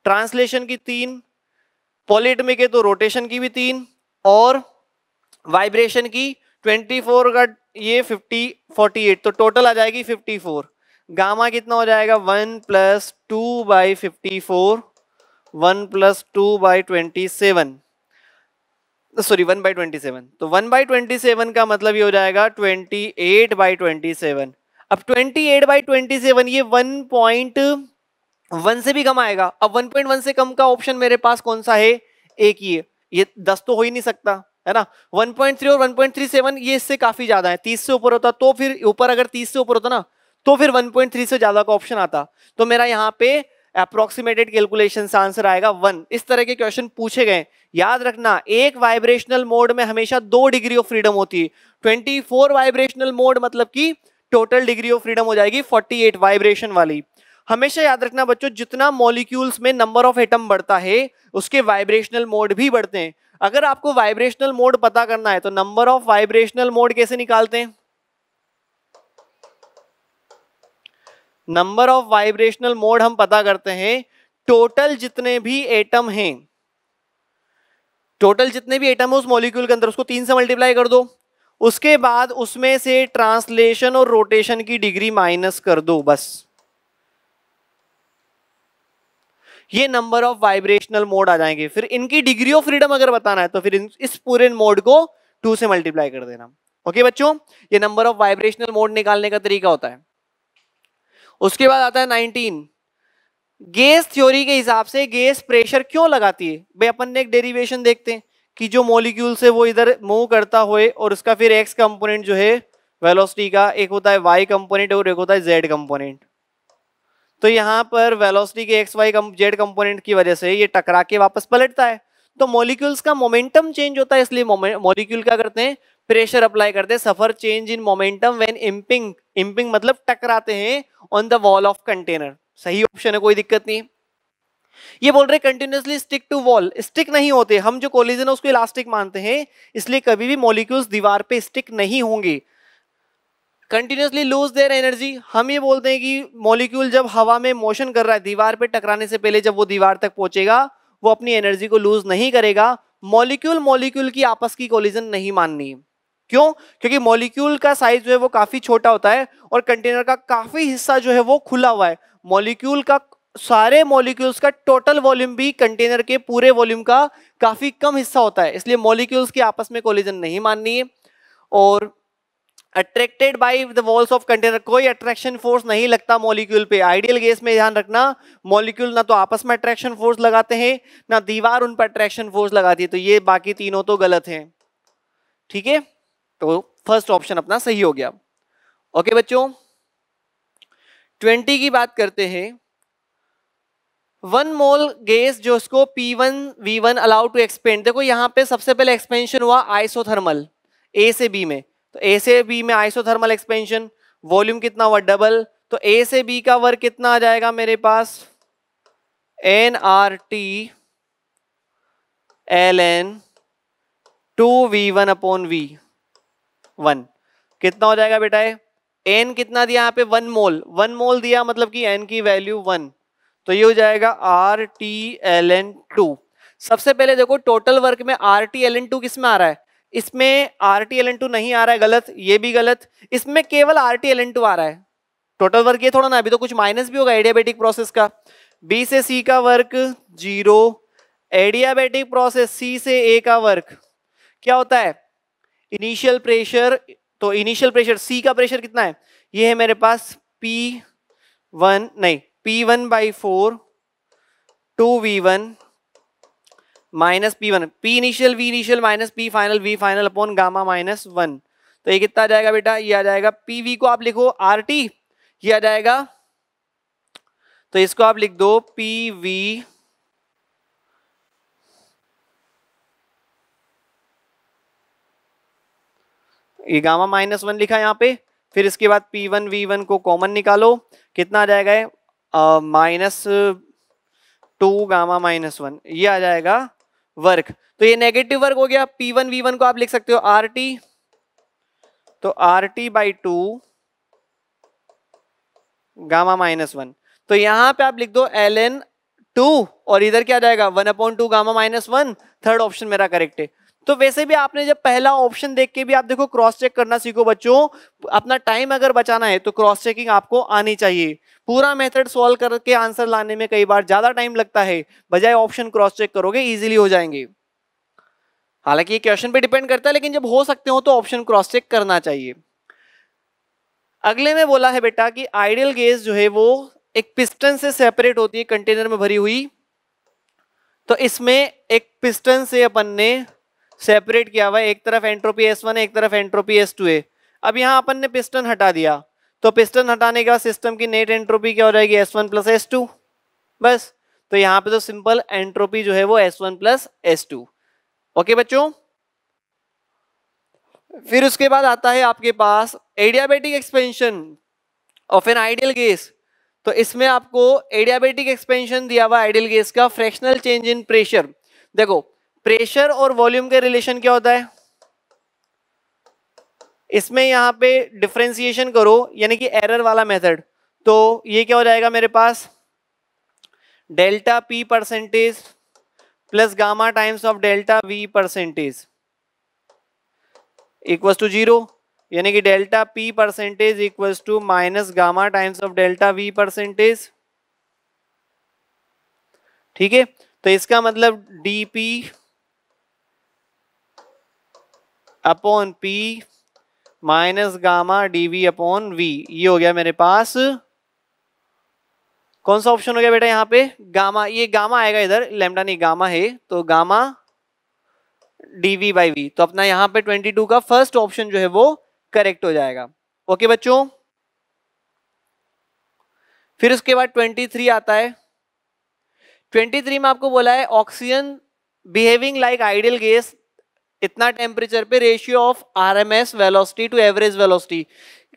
translation की तीन पॉलिटमिक है तो रोटेशन की भी तीन और वाइब्रेशन की 24 का ये 50 48 तो टोटल आ जाएगी 54 गामा कितना हो जाएगा 1 plus two by fifty four one plus two by twenty seven sorry one by twenty seven तो वन बाई ट्वेंटी सेवन का मतलब ये हो जाएगा twenty eight by twenty seven अब twenty eight by twenty seven ये वन पॉइंट वन से भी कम आएगा अब वन पॉइंट वन से कम का ऑप्शन मेरे पास कौन सा है एक ही है ये दस तो हो ही नहीं सकता है ना 1.3 और 1.37 ये इससे काफी ज्यादा है 30 से ऊपर होता तो फिर ऊपर अगर 30 से ऊपर होता ना तो फिर 1.3 से ज्यादा का ऑप्शन आता तो मेरा यहाँ पे अप्रोक्सीमेटेड कैलकुलेशन आंसर आएगा वन इस तरह के क्वेश्चन पूछे गए याद रखना एक वाइब्रेशनल मोड में हमेशा दो डिग्री ऑफ फ्रीडम होती है ट्वेंटी वाइब्रेशनल मोड मतलब की टोटल डिग्री ऑफ फ्रीडम हो जाएगी फोर्टी वाइब्रेशन वाली हमेशा याद रखना बच्चों जितना मॉलिक्यूल्स में नंबर ऑफ एटम बढ़ता है उसके वाइब्रेशनल मोड भी बढ़ते हैं अगर आपको वाइब्रेशनल मोड पता करना है तो नंबर ऑफ वाइब्रेशनल मोड कैसे निकालते हैं नंबर ऑफ वाइब्रेशनल मोड हम पता करते हैं टोटल जितने भी एटम हैं टोटल जितने भी एटम है उस मॉलिक्यूल के अंदर उसको तीन से मल्टीप्लाई कर दो उसके बाद उसमें से ट्रांसलेशन और रोटेशन की डिग्री माइनस कर दो बस ये नंबर ऑफ वाइब्रेशनल मोड आ जाएंगे फिर इनकी डिग्री ऑफ फ्रीडम अगर बताना है तो फिर इस पूरे मोड को टू से मल्टीप्लाई कर देना ओके बच्चों ये नंबर ऑफ वाइब्रेशनल मोड निकालने का तरीका होता है उसके बाद आता है नाइनटीन गैस थ्योरी के हिसाब से गैस प्रेशर क्यों लगाती है भाई अपन ने एक डेरिवेशन देखते हैं कि जो मॉलिक्यूल से वो इधर मूव करता हुए और उसका फिर एक्स कंपोनेंट जो है वेलोसिटी का एक होता है वाई कंपोनेंट और एक होता है जेड कंपोनेंट तो यहाँ पर वेलोसिटी के एक्स वाई जेड कंपोनेंट की वजह से ये टकरा के वापस पलटता है तो मॉलिक्यूल्स का मोमेंटम चेंज होता है इसलिए मॉलिक्यूल क्या करते हैं प्रेशर अप्लाई करते हैं suffer change in momentum when impinge impinge मतलब टकराते हैं on the wall of container सही ऑप्शन है कोई दिक्कत नहीं ये बोल रहे continuously stick to wall stick नहीं होते हम जो कोलिजन है उसको इलास्टिक मानते हैं इसलिए कभी भी मॉलिक्यूल्स दीवार पे स्टिक नहीं होंगे कंटिन्यूसली लूज देयर एनर्जी हम ये बोलते हैं कि मॉलिक्यूल जब हवा में मोशन कर रहा है दीवार पे टकराने से पहले जब वो दीवार तक पहुंचेगा वो अपनी एनर्जी को लूज नहीं करेगा मॉलिक्यूल मॉलिक्यूल की आपस की कोलिजन नहीं माननी क्यों क्योंकि मॉलिक्यूल का साइज जो है वो काफी छोटा होता है और कंटेनर का काफी हिस्सा जो है वो खुला हुआ है मॉलिक्यूल का सारे मॉलिक्यूल्स का टोटल वॉल्यूम भी कंटेनर के पूरे वॉल्यूम का काफी कम हिस्सा होता है इसलिए मॉलिक्यूल्स की आपस में कोलिजन नहीं माननी है और attracted by the walls of container कोई अट्रैक्शन फोर्स नहीं लगता मॉलिक्यूल पे आइडियल गैस में ध्यान रखना मॉलिक्यूल ना तो आपस में अट्रैक्शन फोर्स लगाते हैं ना दीवार उन पर अट्रैक्शन फोर्स लगाती है तो ये बाकी तीनों तो गलत हैं ठीक है तो फर्स्ट ऑप्शन अपना सही हो गया ओके बच्चों ट्वेंटी की बात करते हैं वन मोल गैस जो उसको P one V one allow to expand देखो यहाँ पे सबसे पहले एक्सपेंशन हुआ आइसोथर्मल ए से बी में तो ए से बी में आइसोथर्मल एक्सपेंशन वॉल्यूम कितना हुआ डबल तो ए से बी का वर्क कितना आ जाएगा मेरे पास N R T L N two V one upon V one कितना हो जाएगा बेटा है एन कितना दिया यहाँ पे वन मोल वन मोल दिया मतलब कि एन की वैल्यू वन तो ये हो जाएगा R T L N two सबसे पहले देखो टोटल वर्क में R T L N two किस में आ रहा है इसमें R T L N two नहीं आ रहा है गलत ये भी गलत इसमें केवल R T L N two आ रहा है टोटल वर्क ये थोड़ा ना अभी तो कुछ माइनस भी होगा एडियाबेटिक प्रोसेस का बी से सी का work zero adiabatic process C से ए का वर्क क्या होता है इनिशियल प्रेशर तो इनिशियल प्रेशर सी का प्रेशर कितना है ये है मेरे पास पी वन नहीं P one by four two V one minus P one P initial V initial minus P final V final upon gamma minus one तो ये कितना आ जाएगा बेटा ये आ जाएगा पी वी को आप लिखो आर टी ये आ जाएगा तो इसको आप लिख दो पी वी ये गामा माइनस वन लिखा यहाँ पे फिर इसके बाद पी वन वी वन को कॉमन निकालो कितना आ जाएगा minus two gamma minus one ये आ जाएगा वर्क तो ये नेगेटिव वर्क हो गया पी वन वी वन को आप लिख सकते हो आर टी तो R T by two gamma minus one तो यहां पे आप लिख दो एल एन टू और इधर क्या जाएगा one upon two gamma minus one third option मेरा करेक्ट है तो वैसे भी आपने जब पहला ऑप्शन देख के भी आप देखो क्रॉस चेक करना सीखो बच्चों अपना टाइम अगर बचाना है तो क्रॉस चेकिंग आपको आनी चाहिए पूरा मेथड सॉल्व करके आंसर लाने में कई बार ज्यादा टाइम लगता है बजाय ऑप्शन क्रॉस चेक करोगे इजिली हो जाएंगे हालांकि ये क्वेश्चन पे डिपेंड करता है लेकिन जब हो सकते हो तो ऑप्शन क्रॉस चेक करना चाहिए अगले में बोला है बेटा कि आइडियल गैस जो है वो एक पिस्टन से सेपरेट होती है कंटेनर में भरी हुई तो इसमें एक पिस्टन से अपन ने सेपरेट किया हुआ है एक तरफ एंट्रोपी एस वन एक तरफ एंट्रोपी एस टू है अब यहाँ अपन ने पिस्टन हटा दिया तो पिस्टन हटाने के बाद सिस्टम की नेट एंट्रोपी क्या हो जाएगी S one plus S two बस तो यहाँ पे तो सिंपल एंट्रोपी जो है वो S one plus S two okay बच्चों फिर उसके बाद आता है आपके पास adiabatic expansion of an ideal gas तो इसमें आपको एडियाबेटिक एक्सपेंशन दिया हुआ आइडियल गैस का फ्रैक्शनल चेंज इन प्रेशर देखो प्रेशर और वॉल्यूम के रिलेशन क्या होता है इसमें यहां पे डिफ्रेंसिएशन करो यानी कि एरर वाला मेथड तो ये क्या हो जाएगा मेरे पास delta P percentage plus gamma times of delta V percentage equals to zero यानी कि delta P percentage equals to minus gamma times of delta V percentage ठीक है तो इसका मतलब D P upon P minus gamma DV upon V ये हो गया मेरे पास कौन सा ऑप्शन हो गया बेटा यहाँ पे गामा ये गामा आएगा इधर लेमडा नहीं गामा है तो गामा डीवी बाई वी तो अपना यहाँ पे 22 का फर्स्ट ऑप्शन जो है वो करेक्ट हो जाएगा ओके बच्चों फिर उसके बाद 23 आता है 23 में आपको बोला है oxygen behaving like ideal gas इतना टेम्परेचर पे ratio of R M S velocity to average velocity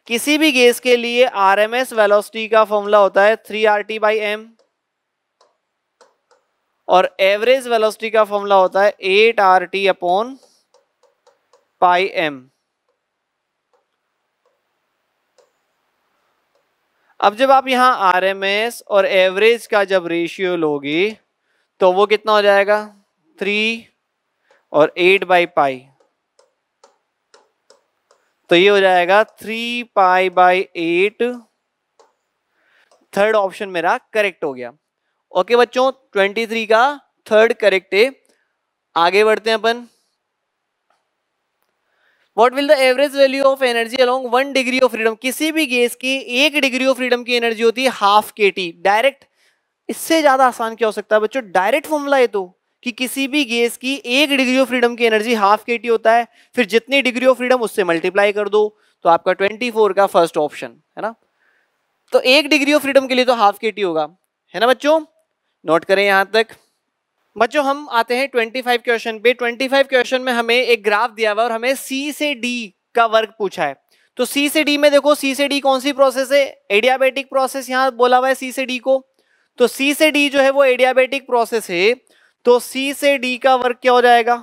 किसी भी गैस के लिए आर एम एस वेलोसिटी का फॉर्मूला होता है three R T by M और एवरेज वेलोसिटी का फॉर्मूला होता है eight R T upon pi M अब जब आप यहां आर एम एस और एवरेज का जब रेशियो लोगे तो वो कितना हो जाएगा थ्री और एट बाई पाई तो ये हो जाएगा three pi by eight third option मेरा करेक्ट हो गया ओके बच्चों ट्वेंटी थ्री का थर्ड करेक्ट है आगे बढ़ते हैं अपन what will the average value of energy along one degree of freedom किसी भी गैस की एक डिग्री ऑफ फ्रीडम की एनर्जी होती है हाफ के टी डायरेक्ट इससे ज्यादा आसान क्या हो सकता है बच्चों डायरेक्ट फॉर्मूला है तो कि किसी भी गैस की एक डिग्री ऑफ फ्रीडम की एनर्जी हाफ के टी होता है फिर जितनी डिग्री ऑफ फ्रीडम उससे मल्टीप्लाई कर दो तो आपका 24 का फर्स्ट ऑप्शन है ना तो एक डिग्री ऑफ फ्रीडम के लिए तो हाफ के टी होगा है ना बच्चों नोट करें यहां तक बच्चों हम आते हैं 25 क्वेश्चन पे 25 क्वेश्चन में हमें एक ग्राफ दिया हुआ और हमें सी से डी का वर्ग पूछा है तो सी से डी में देखो सी से डी कौन सी प्रोसेस है एडियाबेटिक प्रोसेस यहाँ बोला हुआ है सी से डी को तो सी से डी जो है वो एडियाबेटिक प्रोसेस है तो सी से डी का वर्क क्या हो जाएगा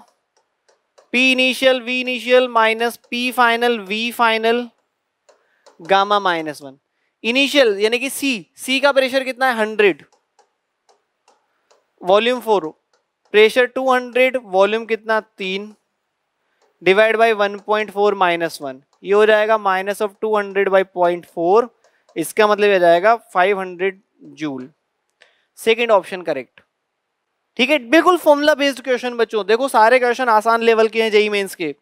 P initial V initial minus P final V final gamma minus one initial यानी कि सी सी का प्रेशर कितना है hundred volume four pressure two hundred volume कितना तीन divide by one point four minus one ये हो जाएगा minus of two hundred by point four इसका मतलब यह जाएगा five hundred joule second option correct ठीक है बिल्कुल फॉर्मुला बेस्ड क्वेश्चन बच्चों देखो सारे क्वेश्चन आसान लेवल के हैं जेई मेन्स के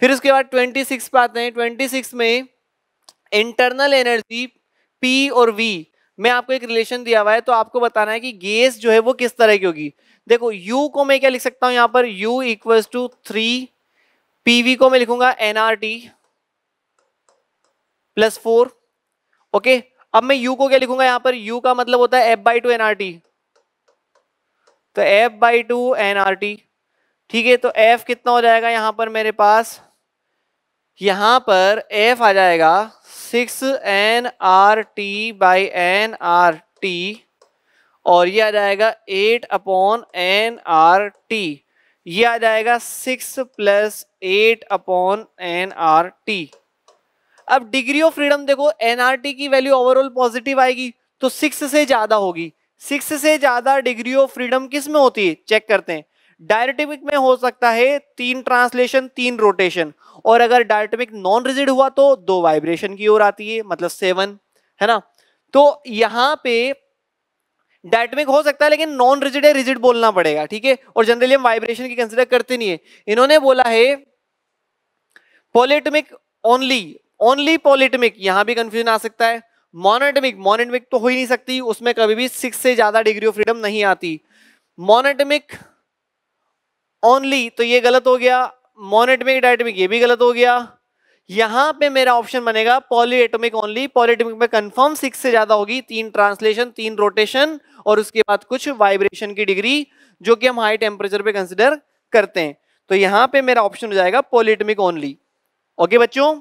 फिर उसके बाद ट्वेंटी सिक्स पे आते हैं ट्वेंटी सिक्स में इंटरनल एनर्जी पी और वी में आपको एक रिलेशन दिया हुआ है तो आपको बताना है कि गैस जो है वो किस तरह की होगी देखो U को मैं क्या लिख सकता हूं यहां पर U equals to three V को मैं लिखूंगा N R T plus four okay अब मैं U को क्या लिखूंगा यहां पर U का मतलब होता है एफ बाई टू एनआरटी तो F by two N R T ठीक है तो एफ कितना हो जाएगा यहाँ पर मेरे पास यहाँ पर एफ आ जाएगा six N R T by N R T और ये आ जाएगा eight upon N R T ये आ जाएगा six plus eight upon N R T अब डिग्री ऑफ फ्रीडम देखो एन आर टी की वैल्यू ओवरऑल पॉजिटिव आएगी तो सिक्स से ज्यादा होगी सिक्स से ज्यादा डिग्री ऑफ फ्रीडम किस में होती है चेक करते हैं डायरेटमिक में हो सकता है तीन ट्रांसलेशन तीन रोटेशन और अगर डायरेटमिक नॉन रिजिड हुआ तो दो वाइब्रेशन की ओर आती है मतलब सेवन है ना तो यहां पे डायटमिक हो सकता है लेकिन नॉन रिजिड है रिजिड बोलना पड़ेगा ठीक है और जनरली हम वाइब्रेशन की कंसिडर करते नहीं है इन्होंने बोला है पॉलिटमिक ओनली ओनली पॉलिटमिक यहां भी कंफ्यूजन आ सकता है मोनोटमिक मोनोटमिक तो हो ही नहीं सकती उसमें कभी भी सिक्स से ज्यादा डिग्री ऑफ फ्रीडम नहीं आती मोनोटमिक ओनली तो ये गलत हो गया मोनोटमिक डायटमिक ये भी गलत हो गया यहां पे मेरा ऑप्शन बनेगा पॉलीएटोमिक ओनली पॉलीटमिक में कंफर्म सिक्स से ज्यादा होगी तीन ट्रांसलेशन तीन रोटेशन और उसके बाद कुछ वाइब्रेशन की डिग्री जो कि हम हाई टेम्परेचर पे कंसिडर करते हैं तो यहां पे मेरा ऑप्शन हो जाएगा पॉलीटमिक ओनली ओके बच्चों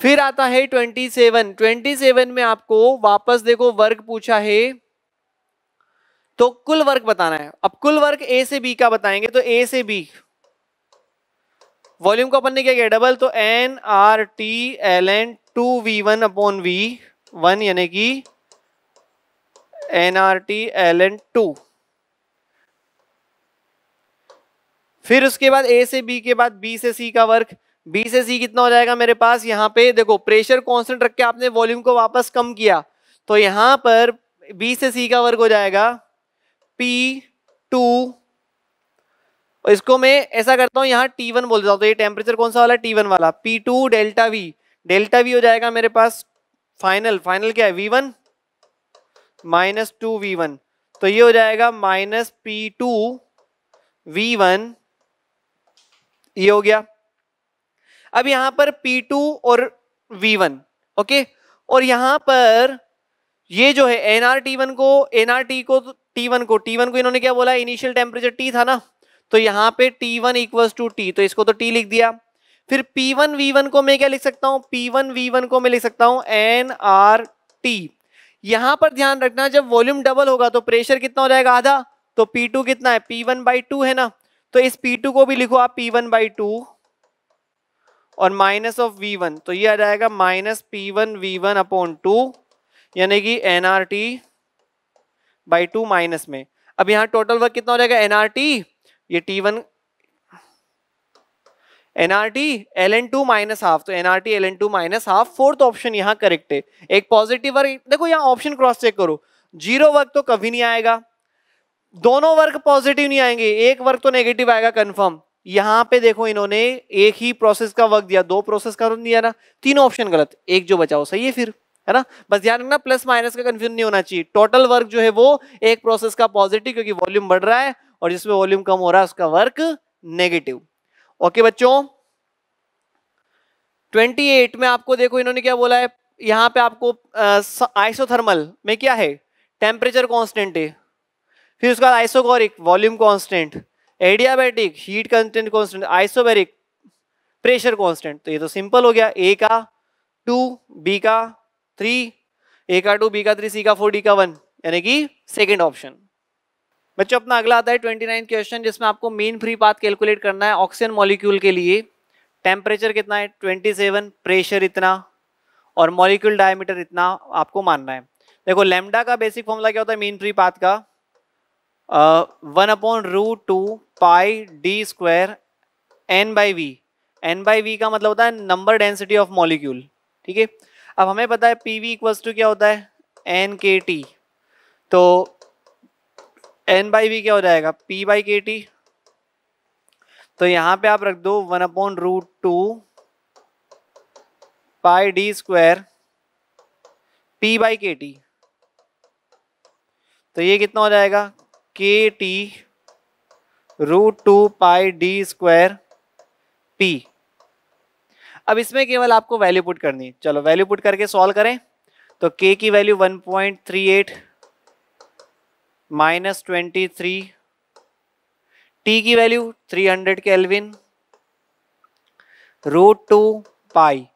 फिर आता है ट्वेंटी सेवन ट्वेंटी सेवन में आपको वापस देखो वर्ग पूछा है तो कुल वर्ग बताना है अब कुल वर्ग ए से बी का बताएंगे तो ए से बी वॉल्यूम को अपन ने क्या किया डबल तो N R T L N two V one upon V one यानी कि N R T L N two फिर उसके बाद ए से बी के बाद बी से सी का वर्ग बी से सी कितना हो जाएगा मेरे पास यहाँ पे देखो प्रेशर कॉन्सेंट रख के आपने वॉल्यूम को वापस कम किया तो यहाँ पर बी से सी का वर्ग हो जाएगा पी टू इसको मैं ऐसा करता हूँ यहाँ टी वन बोल देता हूँ तो ये टेम्परेचर कौन सा वाला टी वन वाला P two delta V delta V हो जाएगा मेरे पास फाइनल फाइनल क्या है V one minus two V one तो ये हो जाएगा minus P two V one ये हो गया अब यहां पर P2 और V1 ओके और यहां पर ये जो है एनआर टी वन को एनआर टी को टी वन को टी वन को इन्होंने क्या बोला इनिशियल टेम्परेचर टी था ना तो यहां पे T one equals to T तो इसको तो टी लिख दिया फिर पी वन वी वन को मैं क्या लिख सकता हूँ पी वन वी वन को मैं लिख सकता हूँ एन आर टी यहां पर ध्यान रखना जब वॉल्यूम डबल होगा तो प्रेशर कितना हो जाएगा आधा तो पी टू कितना है पी वन बाई टू है ना तो इस पी टू को भी लिखो आप पी वन बाई टू और माइनस ऑफ वी वन तो ये आ जाएगा minus P one V one upon two यानी कि N R T by two minus में अब यहाँ टोटल वर्क कितना हो जाएगा एन आर टी ये T one T L N two minus half तो T L N two minus half fourth option यहाँ करेक्ट है एक पॉजिटिव वर्ग देखो यहाँ ऑप्शन क्रॉस चेक करो जीरो वर्क तो कभी नहीं आएगा दोनों वर्ग पॉजिटिव नहीं आएंगे एक वर्ग तो नेगेटिव आएगा कंफर्म यहां पे देखो इन्होंने एक ही प्रोसेस का वर्क दिया दो प्रोसेस का दिया ना तीनों ऑप्शन गलत एक जो बचाओ सही है फिर है ना बस ध्यान रखना प्लस माइनस का कंफ्यूज नहीं होना चाहिए टोटल वर्क जो है वो एक प्रोसेस का पॉजिटिव क्योंकि वॉल्यूम बढ़ रहा है और जिसमें वॉल्यूम कम हो रहा है उसका वर्क नेगेटिव ओके बच्चों 28 में आपको देखो इन्होंने क्या बोला है यहां पे आपको आइसोथर्मल में क्या है टेम्परेचर कांस्टेंट है फिर उसका isochoric volume constant adiabatic heat content constant isobaric pressure constant तो ये तो सिंपल हो गया ए का टू बी का थ्री ए का टू बी का थ्री सी का फोर डी का वन यानी कि सेकेंड ऑप्शन बच्चों अपना अगला आता है ट्वेंटी नाइन क्वेश्चन जिसमें आपको मेन फ्री पाथ कैलकुलेट करना है ऑक्सीजन मॉलिक्यूल के लिए टेम्परेचर कितना है ट्वेंटी सेवन प्रेशर इतना और मॉलिक्यूल डायमीटर इतना आपको मानना है देखो लेमडा का बेसिक फॉर्मूला क्या होता है मेन फ्री पाथ का one upon root two pi D square N by V N by V का मतलब होता है नंबर डेंसिटी ऑफ मॉलिक्यूल ठीक है अब हमें पता है पी वी इक्वल्स टू क्या होता है एन के टी तो एन बाई वी क्या हो जाएगा पी बाई के टी तो यहाँ पे आप रख दो one upon root two pi D square P by k T तो ये कितना हो जाएगा k T root two pi D square P अब इसमें केवल आपको वैल्यू पुट करनी है चलो वैल्यू पुट करके सॉल्व करें तो के की value 1.38 point three eight minus twenty three T की value 300 hundred kelvin root two pi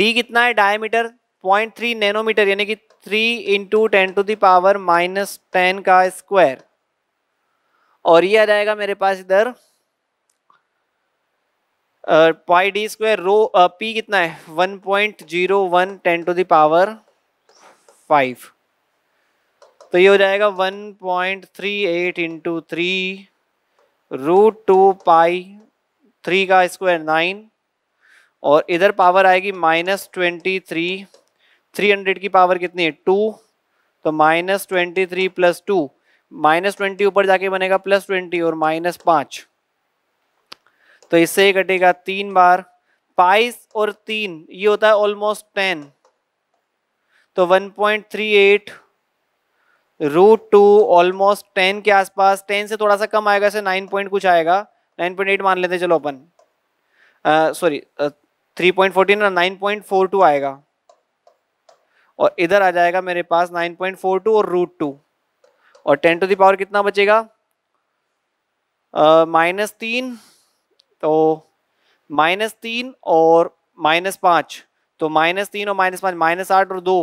D कितना है डायमीटर 0.3 नैनोमीटर यानी कि 3 into ten to the power minus ten का स्क्वायर और ये आ जाएगा मेरे पास इधर pi D square rho P कितना है one point zero one ten to the power five तो ये हो जाएगा one point three eight into three root two pi three का स्क्वायर नाइन और इधर पावर आएगी minus twenty three three hundred की पावर कितनी है टू तो minus twenty three plus two minus twenty ऊपर जाके बनेगा प्लस ट्वेंटी और माइनस पांच तो इससे ही कटेगा तीन बार पाइस और तीन ये होता है ऑलमोस्ट टेन तो one point three eight root two almost ten के आसपास टेन से थोड़ा सा कम आएगा से नाइन पॉइंट कुछ आएगा नाइन पॉइंट एट मान लेते चलो अपन सॉरी थ्री पॉइंट फोर्टीन और नाइन पॉइंट फोर टू आएगा और इधर आ जाएगा मेरे पास नाइन पॉइंट फोर टू और रूट टू और टेन टू दावर कितना बचेगा माइनस तीन तो माइनस तीन और माइनस पाँच तो माइनस तीन और माइनस पाँच माइनस आठ और दो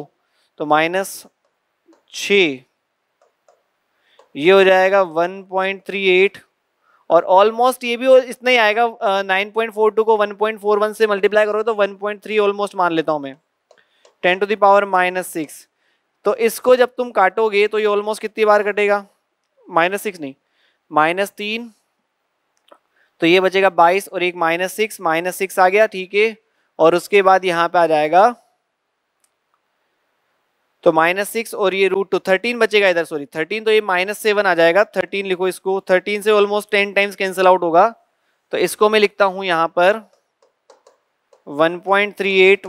तो माइनस छ ये हो जाएगा वन पॉइंट थ्री एट और ऑलमोस्ट ये भी इतना ही आएगा नाइन पॉइंट फोर टू को वन पॉइंट फोर वन से मल्टीप्लाई करोगे तो वन पॉइंट थ्री ऑलमोस्ट मान लेता हूँ मैं ten to the power minus six तो इसको जब तुम काटोगे तो ये ऑलमोस्ट कितनी बार कटेगा माइनस सिक्स नहीं माइनस तीन तो ये बचेगा बाईस और एक माइनस सिक्स माइनस सिक्स आ गया ठीक है और उसके बाद यहाँ पे आ जाएगा तो माइनस सिक्स और ये रूट टू थर्टीन बचेगा इधर सॉरी थर्टीन तो ये माइनस सेवन आ जाएगा थर्टीन लिखो इसको थर्टीन से almost ten times cancel out होगा तो इसको मैं लिखता हूं यहां पर 1.38 1.13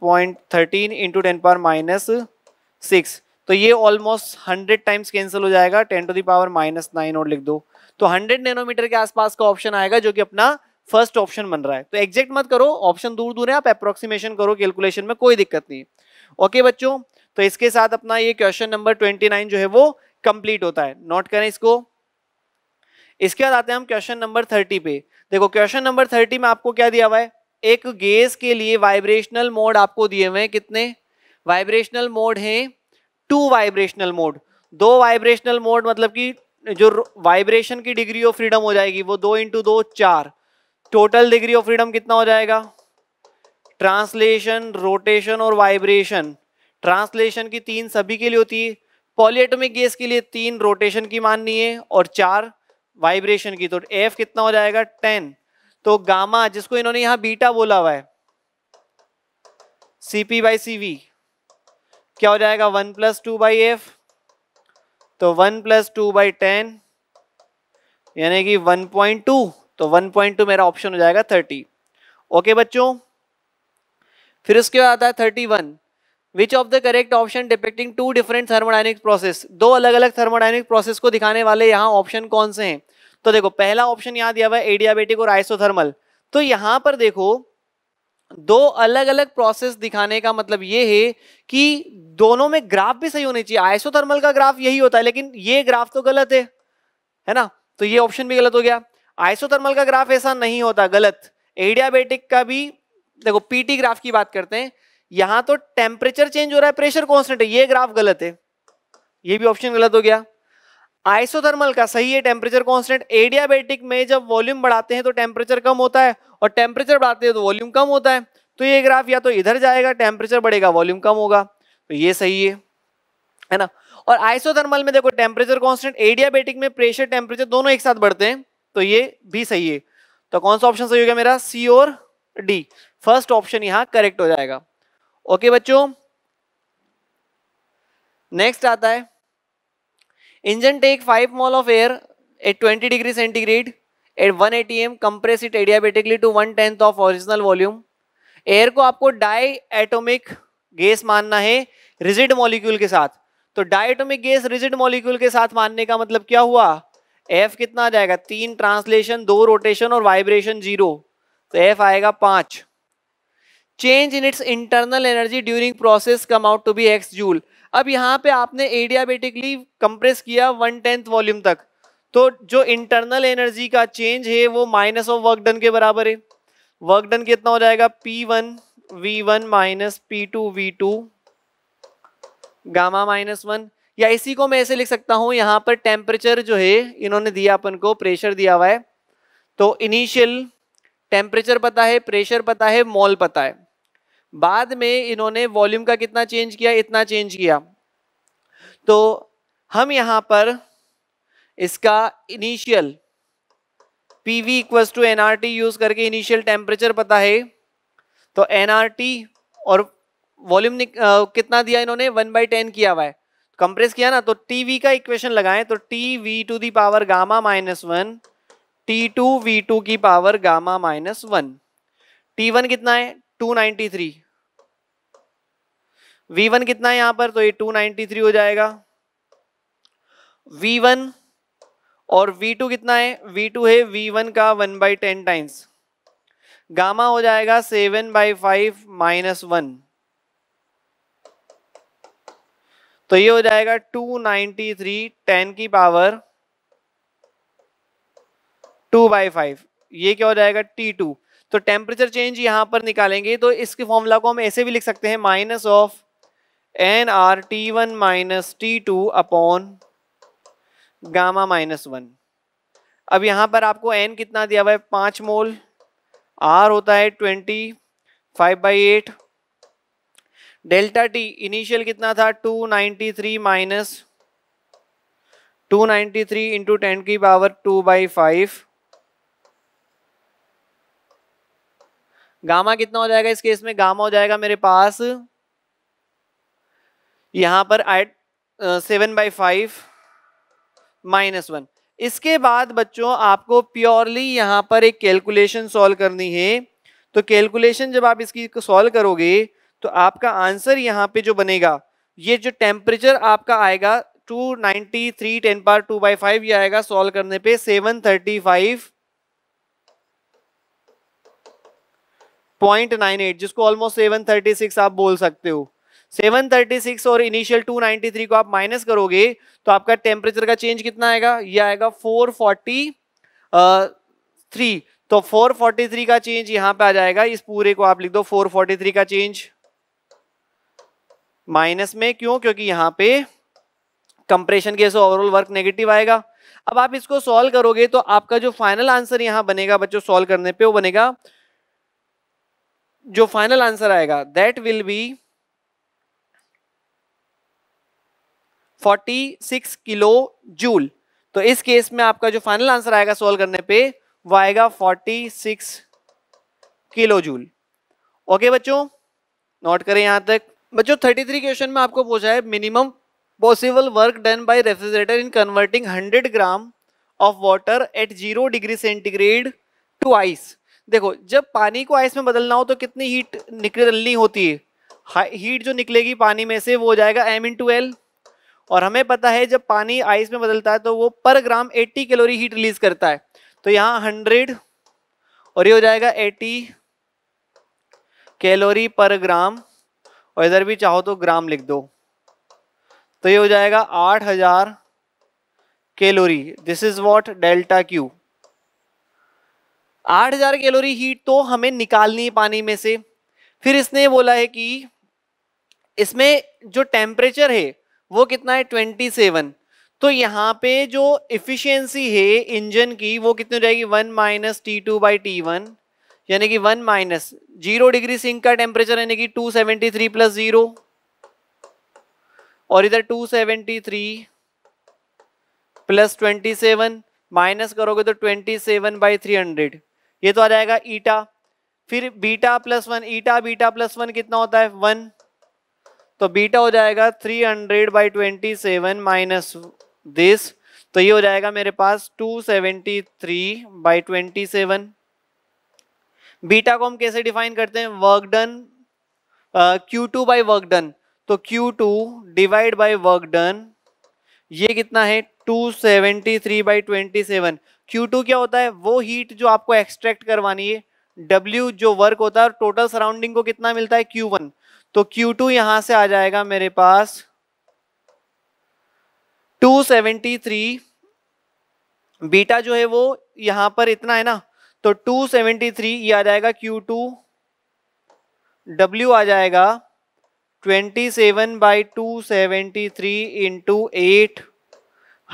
पॉइंट थर्टीन इंटू टेन पर माइनस सिक्स तो ये ऑलमोस्ट हंड्रेड टाइम्स कैंसिल हो जाएगा ten to the power minus nine और लिख दो तो हंड्रेड नैनोमीटर के आसपास का ऑप्शन आएगा जो कि अपना फर्स्ट ऑप्शन बन रहा है तो एग्जैक्ट मत करो ऑप्शन दूर दूर है आप अप्रोक्सीमेशन करो कैलकुलेशन में कोई दिक्कत नहीं ओके बच्चों तो इसके साथ अपना ये क्वेश्चन नंबर ट्वेंटी नाइन जो है वो कंप्लीट होता है नोट करें इसको इसके बाद आते हैं हम क्वेश्चन नंबर थर्टी पे देखो क्वेश्चन नंबर थर्टी में आपको क्या दिया हुआ है एक गैस के लिए वाइब्रेशनल मोड आपको दिए हुए हैं कितने वाइब्रेशनल मोड है टू वाइब्रेशनल मोड दो वाइब्रेशनल मोड मतलब कि जो वाइब्रेशन की डिग्री ऑफ फ्रीडम हो जाएगी वो दो इंटू दो चार टोटल डिग्री ऑफ फ्रीडम कितना हो जाएगा ट्रांसलेशन रोटेशन और वाइब्रेशन ट्रांसलेशन की तीन सभी के लिए होती है पॉलीएटोमिक गैस के लिए तीन रोटेशन की माननी है और चार वाइब्रेशन की तो एफ कितना हो जाएगा टेन तो गामा जिसको इन्होंने यहां बीटा बोला हुआ है सीपी बाई सीवी क्या हो जाएगा one plus two by F तो one plus two by ten यानी कि वन पॉइंट टू तो वन पॉइंट टू मेरा ऑप्शन हो जाएगा थर्टी ओके बच्चों फिर उसके बाद आता है thirty one which of the correct option depicting two different thermodynamic process दो अलग अलग थर्मोडाइनिक प्रोसेस को दिखाने वाले यहाँ ऑप्शन कौन से हैं तो देखो पहला ऑप्शन यहाँ दिया हुआ है एडियाबेटिक और आइसोथर्मल तो यहाँ पर देखो दो अलग अलग प्रोसेस दिखाने का मतलब ये है कि दोनों में ग्राफ भी सही होने चाहिए आइसोथर्मल का ग्राफ यही होता है लेकिन ये ग्राफ तो गलत है है ना तो ये ऑप्शन भी गलत हो गया आइसोथर्मल का ग्राफ ऐसा नहीं होता गलत एडियाबेटिक का भी देखो पीटी ग्राफ की बात करते हैं यहां तो टेम्परेचर चेंज हो रहा है प्रेशर कॉन्स्टेंट है ये ग्राफ गलत है ये भी ऑप्शन गलत हो गया आइसोथर्मल का सही है टेम्परेचर कॉन्स्टेंट एडियाबेटिक में जब वॉल्यूम बढ़ाते हैं तो टेम्परेचर कम होता है और टेम्परेचर बढ़ाते हैं तो वॉल्यूम कम होता है तो ये ग्राफ या तो इधर जाएगा टेम्परेचर बढ़ेगा वॉल्यूम कम होगा तो ये सही है है ना और आइसोथर्मल में देखो टेम्परेचर कॉन्स्टेंट एडियाबेटिक में प्रेशर टेम्परेचर दोनों एक साथ बढ़ते हैं तो ये भी सही है तो कौन सा ऑप्शन सही होगा मेरा सी और डी फर्स्ट ऑप्शन यहाँ करेक्ट हो जाएगा ओके बच्चों नेक्स्ट आता है engine take five mole of air at twenty degree centigrade at 1 atm, compress it adiabatically to one tenth of original volume air को आपको डाई एटोमिक गैस मानना है रिजिड मॉलिक्यूल के साथ तो diatomic gas rigid molecule के साथ मानने का मतलब क्या हुआ एफ कितना आ जाएगा तीन ट्रांसलेशन दो रोटेशन और वाइब्रेशन जीरो तो एफ आएगा पांच change in its internal energy during process come out to be X joule अब यहाँ पे आपने एडियाबेटिकली कंप्रेस किया वन टेंथ वॉल्यूम तक तो जो इंटरनल एनर्जी का चेंज है वो माइनस ऑफ वर्क डन के बराबर है वर्क डन कितना हो जाएगा P one V one minus P two V two gamma minus one या इसी को मैं ऐसे लिख सकता हूँ यहाँ पर टेम्परेचर जो है इन्होंने दिया अपन को प्रेशर दिया हुआ है तो इनिशियल टेम्परेचर पता है प्रेशर पता है मॉल पता है बाद में इन्होंने वॉल्यूम का कितना चेंज किया इतना चेंज किया तो हम यहाँ पर इसका initial P V equals to N R T use करके इनिशियल टेम्परेचर पता है तो एन आर टी और वॉल्यूम कितना दिया इन्होंने वन बाई टेन किया हुआ है कंप्रेस किया ना तो टी वी का इक्वेशन लगाएं तो T V to the power gamma minus one T two V two की power gamma minus one T one कितना है वी V1 कितना है यहां पर तो ये 293 हो जाएगा V1 और V2 कितना है V2 है V1 का 1 बाई टेन टाइम्स गामा हो जाएगा 7 बाई फाइव माइनस वन तो ये हो जाएगा 293 टेन की पावर 2 बाई फाइव ये क्या हो जाएगा T2 तो टेम्परेचर चेंज यहाँ पर निकालेंगे तो इसके फॉर्मूला को हम ऐसे भी लिख सकते हैं minus of N R T one minus T two upon gamma minus one अब यहाँ पर आपको एन कितना दिया हुआ है पाँच मोल आर होता है twenty five by eight delta T initial कितना था two ninety three minus two ninety three into ten की power two by five gamma कितना हो जाएगा इस केस में गामा हो जाएगा मेरे पास यहां पर eight seven by five minus one इसके बाद बच्चों आपको प्योरली यहाँ पर एक कैलकुलेशन सॉल्व करनी है तो कैलकुलेशन जब आप इसकी सॉल्व करोगे तो आपका आंसर यहाँ पे जो बनेगा ये जो टेम्परेचर आपका आएगा two ninety three ten power two by five ये आएगा सॉल्व करने पे seven thirty five point nine eight जिसको ऑलमोस्ट सेवन थर्टी सिक्स आप बोल सकते हो सेवन थर्टी सिक्स और इनिशियल टू नाइनटी थ्री को आप माइनस करोगे तो आपका टेम्परेचर का चेंज कितना आएगा ये आएगा फोर फोर्टी थ्री तो फोर फोर्टी थ्री का चेंज यहां पे आ जाएगा इस पूरे को आप लिख दो फोर फोर्टी थ्री का चेंज माइनस में क्यों क्योंकि यहाँ पे कंप्रेशन के ओवरऑल वर्क नेगेटिव आएगा अब आप इसको सॉल्व करोगे तो आपका जो फाइनल आंसर यहां बनेगा बच्चों सॉल्व करने पे वो बनेगा जो फाइनल आंसर आएगा that will be 46 kilo joule तो इस केस में आपका जो फाइनल आंसर आएगा सोल्व करने पे वो आएगा 46 किलो जूल ओके बच्चों नोट करें यहां तक बच्चों 33 क्वेश्चन में आपको पूछा है minimum possible work done by refrigerator in converting 100 gram of water at zero degree centigrade to ice देखो जब पानी को आइस में बदलना हो तो कितनी हीट निकलनी होती है हीट जो निकलेगी पानी में से वो हो जाएगा एम इन टू एल और हमें पता है जब पानी आइस में बदलता है तो वो पर ग्राम 80 कैलोरी हीट रिलीज करता है तो यहाँ 100 और ये हो जाएगा 80 कैलोरी पर ग्राम और इधर भी चाहो तो ग्राम लिख दो तो ये हो जाएगा 8000 calorie this is what delta Q आठ हजार कैलोरी हीट तो हमें निकालनी है पानी में से फिर इसने बोला है कि इसमें जो टेम्परेचर है वो कितना है ट्वेंटी सेवन तो यहाँ पे जो इफिशियंसी है इंजन की वो कितनी हो जाएगी one minus T two by T one यानी कि one minus zero degree sink का टेम्परेचर यानी कि two seventy three plus zero और इधर two seventy three plus twenty seven minus करोगे तो twenty seven by three hundred ये तो आ जाएगा ईटा फिर beta plus one eta beta plus one कितना होता है वन तो बीटा हो जाएगा three hundred by twenty seven minus this तो ये हो जाएगा मेरे पास two seventy three by twenty seven beta को हम कैसे डिफाइन करते हैं work done Q two by work done तो Q two divide by work done ये कितना है two seventy three by twenty seven Q2 क्या होता है वो हीट जो आपको एक्सट्रैक्ट करवानी है W जो वर्क होता है और टोटल सराउंडिंग को कितना मिलता है Q1 तो Q2 टू यहां से आ जाएगा मेरे पास 273 बीटा जो है वो यहां पर इतना है ना तो 273 ये आ जाएगा Q2 W आ जाएगा 27 seven by two seventy three into eight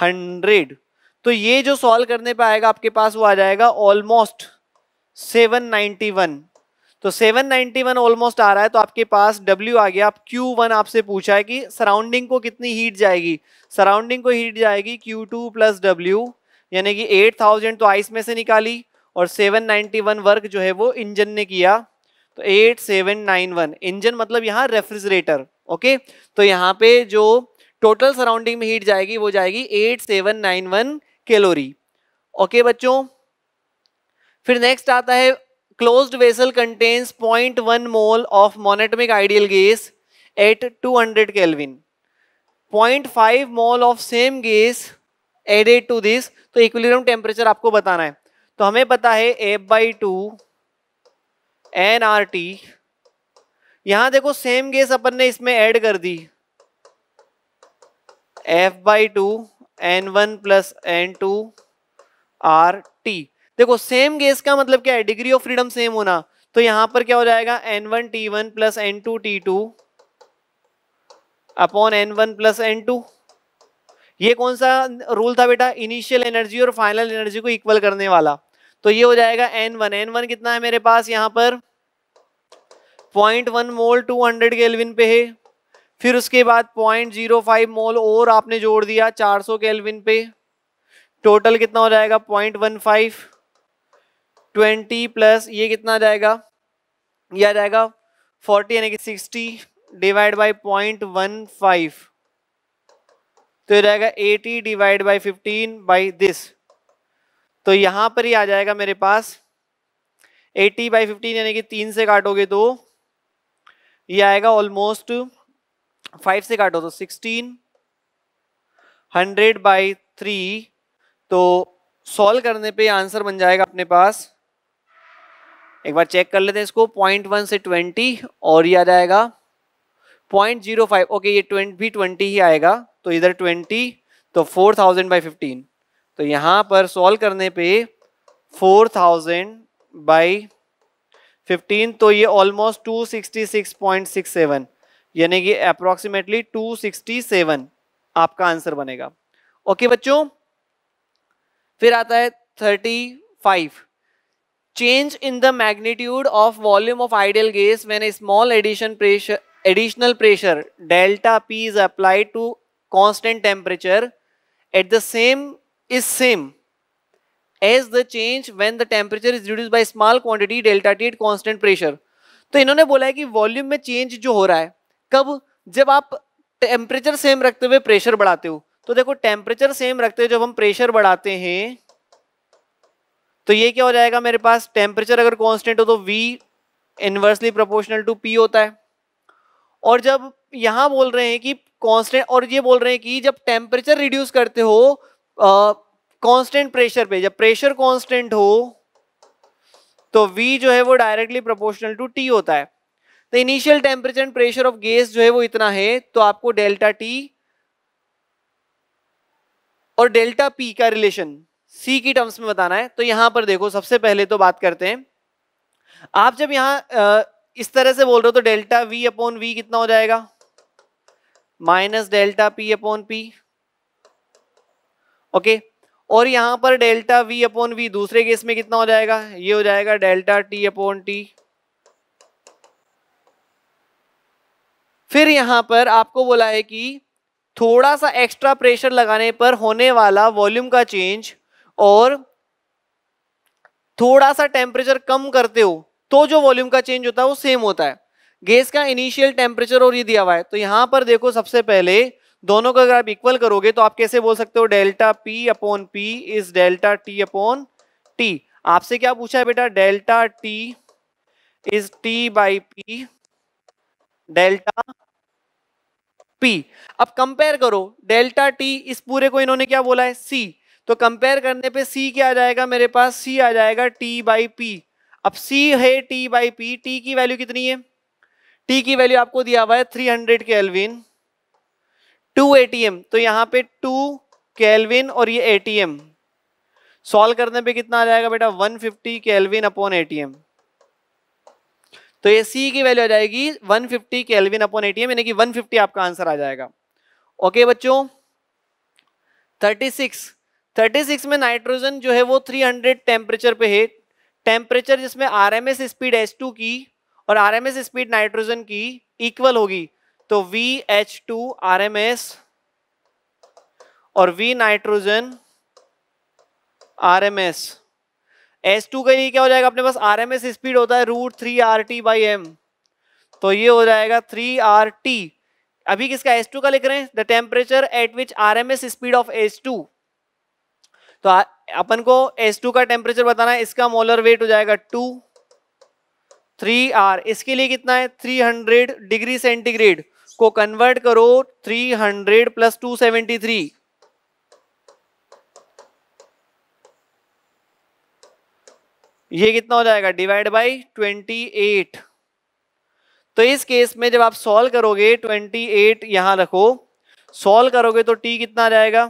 hundred तो ये जो सॉल्व करने पे आएगा आपके पास वो आ जाएगा ऑलमोस्ट 791 तो 791 ऑलमोस्ट आ रहा है तो आपके पास W आ गया आप Q1 आपसे पूछा है कि सराउंडिंग को कितनी हीट जाएगी सराउंडिंग को हीट जाएगी Q2 टू प्लस डब्ल्यू यानी कि 8000 तो आइस में से निकाली और 791 वर्क जो है वो इंजन ने किया तो 8791 इंजन मतलब यहाँ रेफ्रिजरेटर ओके तो यहाँ पे जो टोटल सराउंडिंग में हीट जाएगी वो जाएगी 8791 कैलोरी ओके बच्चों फिर नेक्स्ट आता है closed vessel contains point one mole of monatomic ideal gas at 200 hundred kelvin point five mole of same gas added to this तो इक्विलिब्रियम टेम्परेचर आपको बताना है तो हमें पता है F by two N R T यहां देखो सेम गैस अपन ने इसमें ऐड कर दी F by two N one plus N two R T देखो सेम गेस का मतलब क्या है डिग्री ऑफ फ्रीडम सेम होना तो यहां पर क्या हो जाएगा N one T one plus N two T two upon N one plus N two ये कौन सा रूल था बेटा इनिशियल एनर्जी और फाइनल एनर्जी को इक्वल करने वाला तो ये हो जाएगा एन वन एन वन कितना है मेरे पास यहां पर point one mole two hundred kelvin पे है फिर उसके बाद पॉइंट जीरो फाइव मोल और आपने जोड़ दिया चार सौ केल्विन पे टोटल कितना हो जाएगा point one five twenty plus ये कितना जाएगा यह आ जाएगा फोर्टी यानी कि sixty divide by point one five तो ये जाएगा eighty divide by fifteen by this तो यहाँ पर ही आ जाएगा मेरे पास एटी बाई फिफ्टीन यानी कि तीन से काटोगे तो ये आएगा ऑलमोस्ट फाइव से काटो तो सिक्सटीन हंड्रेड बाई थ्री तो सॉल्व करने पे आंसर बन जाएगा अपने पास एक बार चेक कर लेते हैं इसको पॉइंट वन से ट्वेंटी और ये आ जाएगा पॉइंट जीरो फाइव ओके ये ट्वेंट भी ट्वेंटी ही आएगा तो इधर ट्वेंटी तो फोर थाउजेंड बाई फिफ्टीन तो यहाँ पर सॉल्व करने पे फोर थाउजेंड बाई फिफ्टीन तो ये almost two sixty six point six seven यानी कि अप्रोक्सीमेटली 267 आपका आंसर बनेगा ओके बच्चों फिर आता है 35 change in the magnitude of volume of ideal gas when a small addition pressure additional pressure delta P is applied to constant temperature at the same is same as the change when the temperature is reduce by small quantity delta T at constant pressure तो इन्होंने बोला है कि volume में change जो हो रहा है कब जब आप टेम्परेचर सेम रखते हुए प्रेशर बढ़ाते हो तो देखो टेम्परेचर सेम रखते हुए जब हम प्रेशर बढ़ाते हैं तो ये क्या हो जाएगा मेरे पास टेम्परेचर अगर कांस्टेंट हो तो V inversely proportional to P होता है और जब यहां बोल रहे हैं कि कांस्टेंट और ये बोल रहे हैं कि जब टेम्परेचर रिड्यूस करते हो कांस्टेंट प्रेशर पे जब प्रेशर कांस्टेंट हो तो V जो है वो डायरेक्टली प्रोपोर्शनल टू T होता है तो initial temperature and pressure of gas जो है वो इतना है तो आपको डेल्टा टी और डेल्टा पी का रिलेशन सी की टर्म्स में बताना है तो यहां पर देखो सबसे पहले तो बात करते हैं आप जब यहां इस तरह से बोल रहे हो तो डेल्टा वी अपॉन वी कितना हो जाएगा minus delta P upon P okay और यहां पर डेल्टा वी अपॉन वी दूसरे केस में कितना हो जाएगा ये हो जाएगा डेल्टा टी अपॉन टी फिर यहाँ पर आपको बोला है कि थोड़ा सा एक्स्ट्रा प्रेशर लगाने पर होने वाला वॉल्यूम का चेंज और थोड़ा सा टेम्परेचर कम करते हो तो जो वॉल्यूम का चेंज होता है वो सेम होता है गैस का इनिशियल टेम्परेचर और ये दिया हुआ है तो यहाँ पर देखो सबसे पहले दोनों को अगर आप इक्वल करोगे तो आप कैसे बोल सकते हो delta P upon P is delta T upon T आपसे क्या पूछा है बेटा delta T is T by P delta P अब कंपेयर करो डेल्टा टी इस पूरे को इन्होंने क्या बोला है सी तो कंपेयर करने पे सी क्या आ जाएगा मेरे पास सी आ जाएगा टी बाई पी अब सी है टी बाई पी टी की वैल्यू कितनी है टी की वैल्यू आपको दिया हुआ है three hundred kelvin two ATM तो यहाँ पे टू केल्विन और ये एटीएम सॉल्व करने पे कितना आ जाएगा बेटा one fifty kelvin upon ATM तो ये सी की वैल्यू आ जाएगी 150 फिफ्टी केल्विन अपॉन एटीएम यानी कि 150 आपका आंसर आ जाएगा ओके बच्चों 36 36 में नाइट्रोजन जो है वो 300 टेम्परेचर पे है टेम्परेचर जिसमें आरएमएस स्पीड टू की और आरएमएस स्पीड नाइट्रोजन की इक्वल होगी तो V H two R M S और V nitrogen R M S S two के लिए क्या हो जाएगा अपने पास आर एम एस स्पीड होता है root three R T by M तो ये हो जाएगा थ्री आर टी अभी किसका एस टू का लिख रहे हैं the temperature at which R M S speed of S two तो अपन को एस टू का टेम्परेचर बताना है इसका मोलर वेट हो जाएगा टू थ्री आर इसके लिए कितना है थ्री हंड्रेड डिग्री सेंटीग्रेड को कन्वर्ट करो three hundred plus two seventy three ये कितना हो जाएगा डिवाइड बाई 28 तो इस केस में जब आप सॉल्व करोगे 28 यहां रखो सॉल्व करोगे तो टी कितना आ जाएगा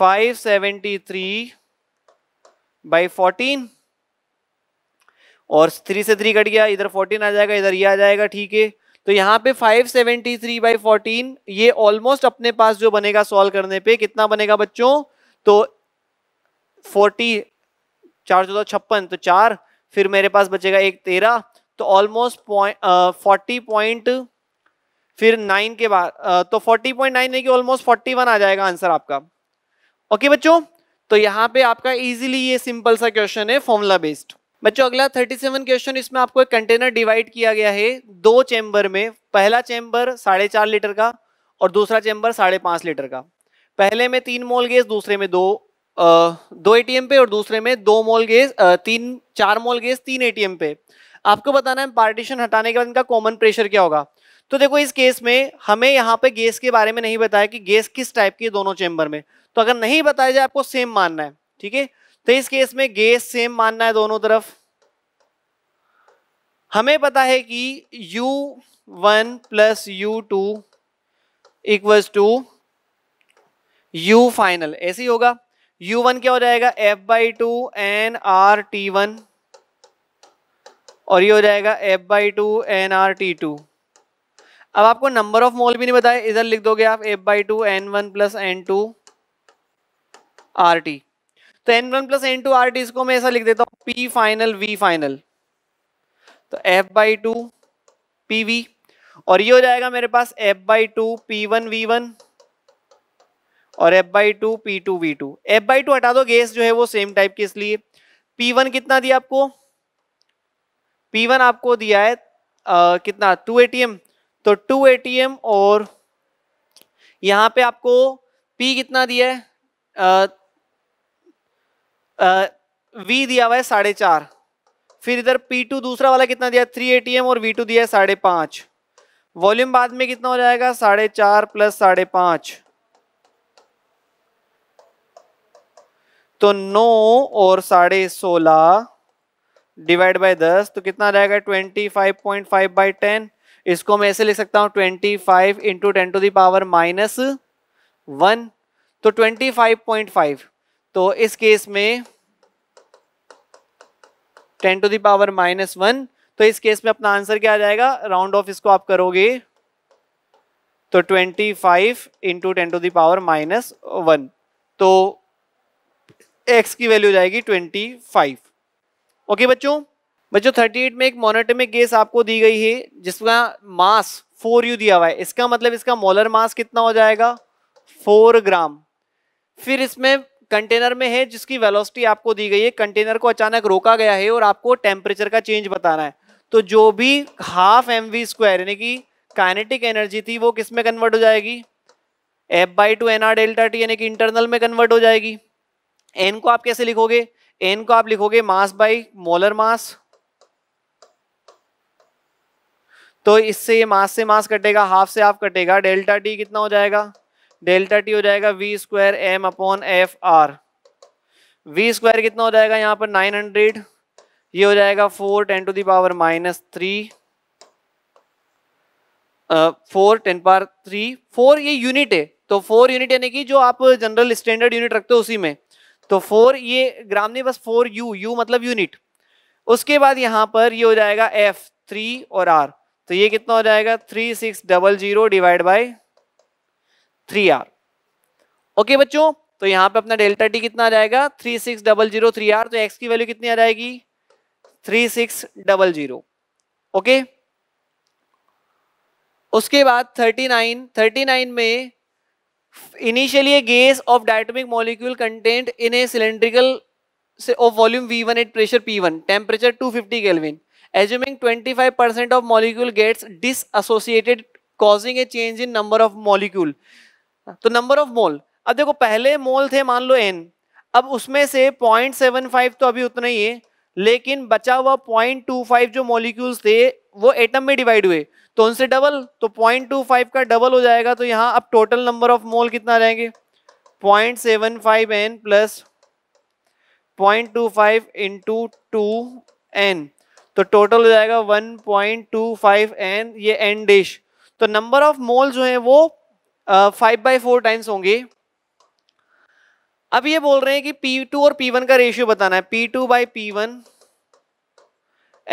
573 सेवेंटी थ्री बाई फोर्टीन और थ्री से थ्री कट गया इधर फोर्टीन आ जाएगा इधर ये आ जाएगा ठीक है तो यहाँ पे 573 सेवेंटी थ्री बाई फोर्टीन ये ऑलमोस्ट अपने पास जो बनेगा सॉल्व करने पे कितना बनेगा बच्चों तो फोर्टी चार चौदह छप्पन तो चार फिर मेरे पास बचेगा एक तेरह तो ऑलमोस्ट पॉइंट फोर्टी पॉइंट फिर नाइन के बाद uh, तो फोर्टी पॉइंट नाइन नहीं ऑलमोस्ट फोर्टी वन आ जाएगा आंसर आपका ओके बच्चों तो यहाँ पे आपका इजीली ये सिंपल सा क्वेश्चन है फॉर्मूला बेस्ड बच्चों अगला थर्टी सेवन क्वेश्चन इसमें आपको एक कंटेनर डिवाइड किया गया है दो चैम्बर में पहला चैम्बर साढ़े चार लीटर का और दूसरा चैम्बर साढ़े पांच लीटर का पहले में तीन मोल गैस दूसरे में दो दो एटीएम पे और दूसरे में दो मोल गेज तीन चार मोल गेज तीन एटीएम पे आपको बताना है पार्टीशन हटाने के बाद इनका कॉमन प्रेशर क्या होगा तो देखो इस केस में हमें यहाँ पे गैस के बारे में नहीं बताया कि गैस किस टाइप की है दोनों चेंबर में तो अगर नहीं बताया जाए आपको सेम मानना है ठीक है तो इस केस में गैस सेम मानना है दोनों तरफ हमें पता है कि U1 one plus U two equals to U final ऐसे ही होगा यू वन क्या हो जाएगा F by two N R T one और ये हो जाएगा F by two N R T two अब आपको नंबर ऑफ मोल भी नहीं बताया इधर लिख दोगे आप F by two N one plus N two R T तो N one plus N two R T इसको मैं ऐसा लिख देता हूँ पी फाइनल वी फाइनल तो F by two P V और ये हो जाएगा मेरे पास F by two P one V one और F by two P two V two F by two हटा दो गैस जो है वो सेम टाइप की इसलिए पी वन कितना दिया आपको पी वन आपको दिया है आ, कितना टू एटीएम तो टू एटीएम और यहां पे आपको पी कितना दिया है आ, आ, वी दिया हुआ है साढ़े चार फिर इधर पी टू दूसरा वाला कितना दिया थ्री एटीएम और वी टू दिया है साढ़े पाँच वॉल्यूम बाद में कितना हो जाएगा साढ़े चार प्लस साढ़े पाँच तो नौ और साढ़े सोलह डिवाइड बाय दस तो कितना जाएगा twenty five point five by ten इसको मैं ऐसे लिख सकता हूँ twenty five into ten to the power minus one तो ट्वेंटी फाइव पॉइंट फाइव तो इस केस में ten to the power minus one तो इस केस में अपना आंसर क्या आ जाएगा राउंड ऑफ इसको आप करोगे तो twenty five into ten to the power minus one तो एक्स की वैल्यू जाएगी ट्वेंटी फाइव ओके बच्चों बच्चों थर्टी एट में एक मोनोटमिक गैस आपको दी गई है जिसका मास फोर यू दिया हुआ है इसका मतलब इसका मोलर मास कितना हो जाएगा फोर ग्राम फिर इसमें कंटेनर में है जिसकी वेलोसिटी आपको दी गई है कंटेनर को अचानक रोका गया है और आपको टेम्परेचर का चेंज बताना है तो जो भी हाफ एम वी स्क्वायर यानी कि काइनेटिक एनर्जी थी वो किस में कन्वर्ट हो जाएगी F by two N R delta T यानी कि इंटरनल में कन्वर्ट हो जाएगी एन को आप कैसे लिखोगे एन को आप लिखोगे मास बाई मोलर मास तो इससे मास से मास कटेगा हाफ से हाफ कटेगा डेल्टा टी कितना हो जाएगा डेल्टा टी हो जाएगा V square M upon F R V square कितना हो जाएगा यहाँ पर नाइन हंड्रेड ये हो जाएगा four ten to the power minus three four ten पार थ्री फोर ये यूनिट है तो फोर यूनिट यानी कि जो आप जनरल स्टैंडर्ड यूनिट रखते हो उसी में तो फोर ये ग्राम ने बस फोर यू यू मतलब यूनिट उसके बाद यहाँ पर ये हो जाएगा एफ थ्री और आर तो ये कितना हो जाएगा three six double zero divide by three R okay बच्चों तो यहाँ पे अपना डेल्टा टी कितना आ जाएगा three six double zero three R तो एक्स की वैल्यू कितनी आ जाएगी three six double zero okay उसके बाद थर्टी नाइन थर्टी नाइन में initially gas of diatomic molecule content in a cylindrical of volume V one at pressure P one temperature two fifty kelvin assuming twenty five percent of molecule gets dissociated causing a change in number of molecule तो number of mole अब देखो पहले मोल थे मान लो N अब उसमें से point seven five तो अभी उतना ही है लेकिन बचा हुआ पॉइंट टू फाइव जो मॉलिक्यूल्स थे वो एटम में डिवाइड हुए तो उनसे डबल तो पॉइंट टू फाइव का डबल हो जाएगा तो यहाँ अब टोटल नंबर ऑफ मोल कितना रहेंगे point seven five N plus point two five two N तो टोटल हो जाएगा वन पॉइंट ये n डिश तो नंबर ऑफ मोल जो है वो फाइव बाई फोर टाइम्स होंगे अब ये बोल रहे हैं कि P2 और P1 का रेशियो बताना है P2 two by P one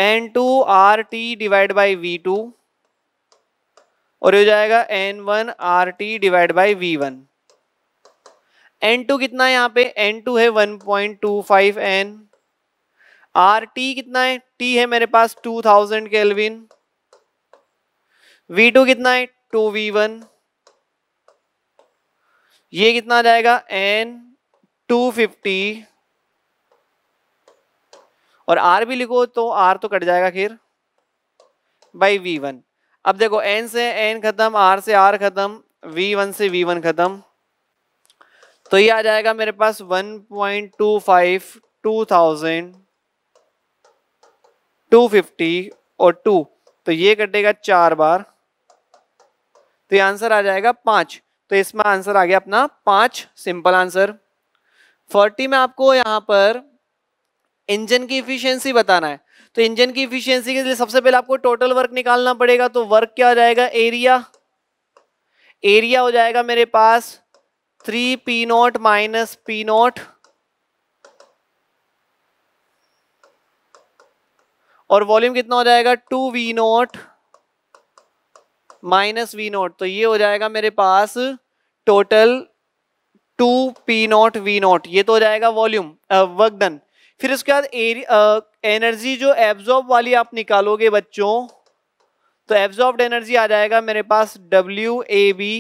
N two R T divide by V two और हो जाएगा N one R T divide by V one N two कितना है यहाँ पे एन टू है one point two five N R T कितना है टी है मेरे पास two thousand kelvin V two कितना है टू वी वन ये कितना आ जाएगा एन टू फिफ्टी और आर भी लिखो तो आर तो कट जाएगा फिर बाई वी वन अब देखो एन से एन खत्म आर से आर खत्म वी वन से वी वन खत्म तो ये आ जाएगा मेरे पास one point two five two thousand two fifty और टू तो ये कटेगा चार बार तो ये आंसर आ जाएगा पांच तो इसमें आंसर आ गया अपना पांच सिंपल आंसर फोर्टी में आपको यहां पर इंजन की इफिशियंसी बताना है तो इंजन की इफिशियंसी के लिए सबसे पहले आपको टोटल वर्क निकालना पड़ेगा तो वर्क क्या हो जाएगा एरिया एरिया हो जाएगा मेरे पास three P not minus P not और वॉल्यूम कितना हो जाएगा two V not minus V not तो ये हो जाएगा मेरे पास total two P not V not ये तो हो जाएगा वॉल्यूम वर्क डन फिर उसके बाद एनर्जी जो एब्जॉर्ब वाली आप निकालोगे बच्चों तो एब्जॉर्ब एनर्जी आ जाएगा मेरे पास W A B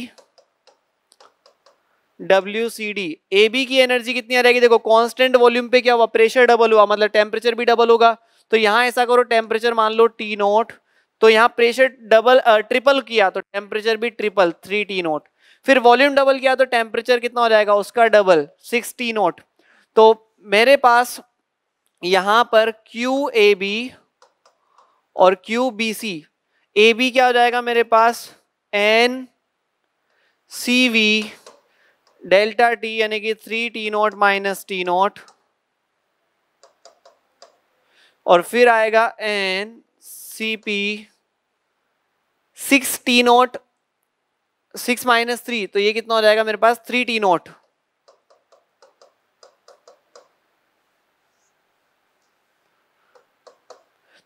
W C D A B की एनर्जी कितनी आ जाएगी देखो कांस्टेंट वॉल्यूम पे क्या हुआ प्रेशर डबल हुआ मतलब टेम्परेचर भी डबल होगा तो यहाँ ऐसा करो टेम्परेचर मान लो टी नोट तो यहाँ प्रेशर डबल ट्रिपल किया तो टेम्परेचर भी ट्रिपल थ्री टी नोट फिर वॉल्यूम डबल किया तो टेम्परेचर कितना हो जाएगा उसका डबल सिक्स टी नोट तो मेरे पास यहां पर क्यू ए बी और Q B C A B क्या हो जाएगा मेरे पास N C V delta T यानी कि three T nought minus T nought और फिर आएगा N C P six T nought six minus three तो ये कितना हो जाएगा मेरे पास थ्री टी नॉट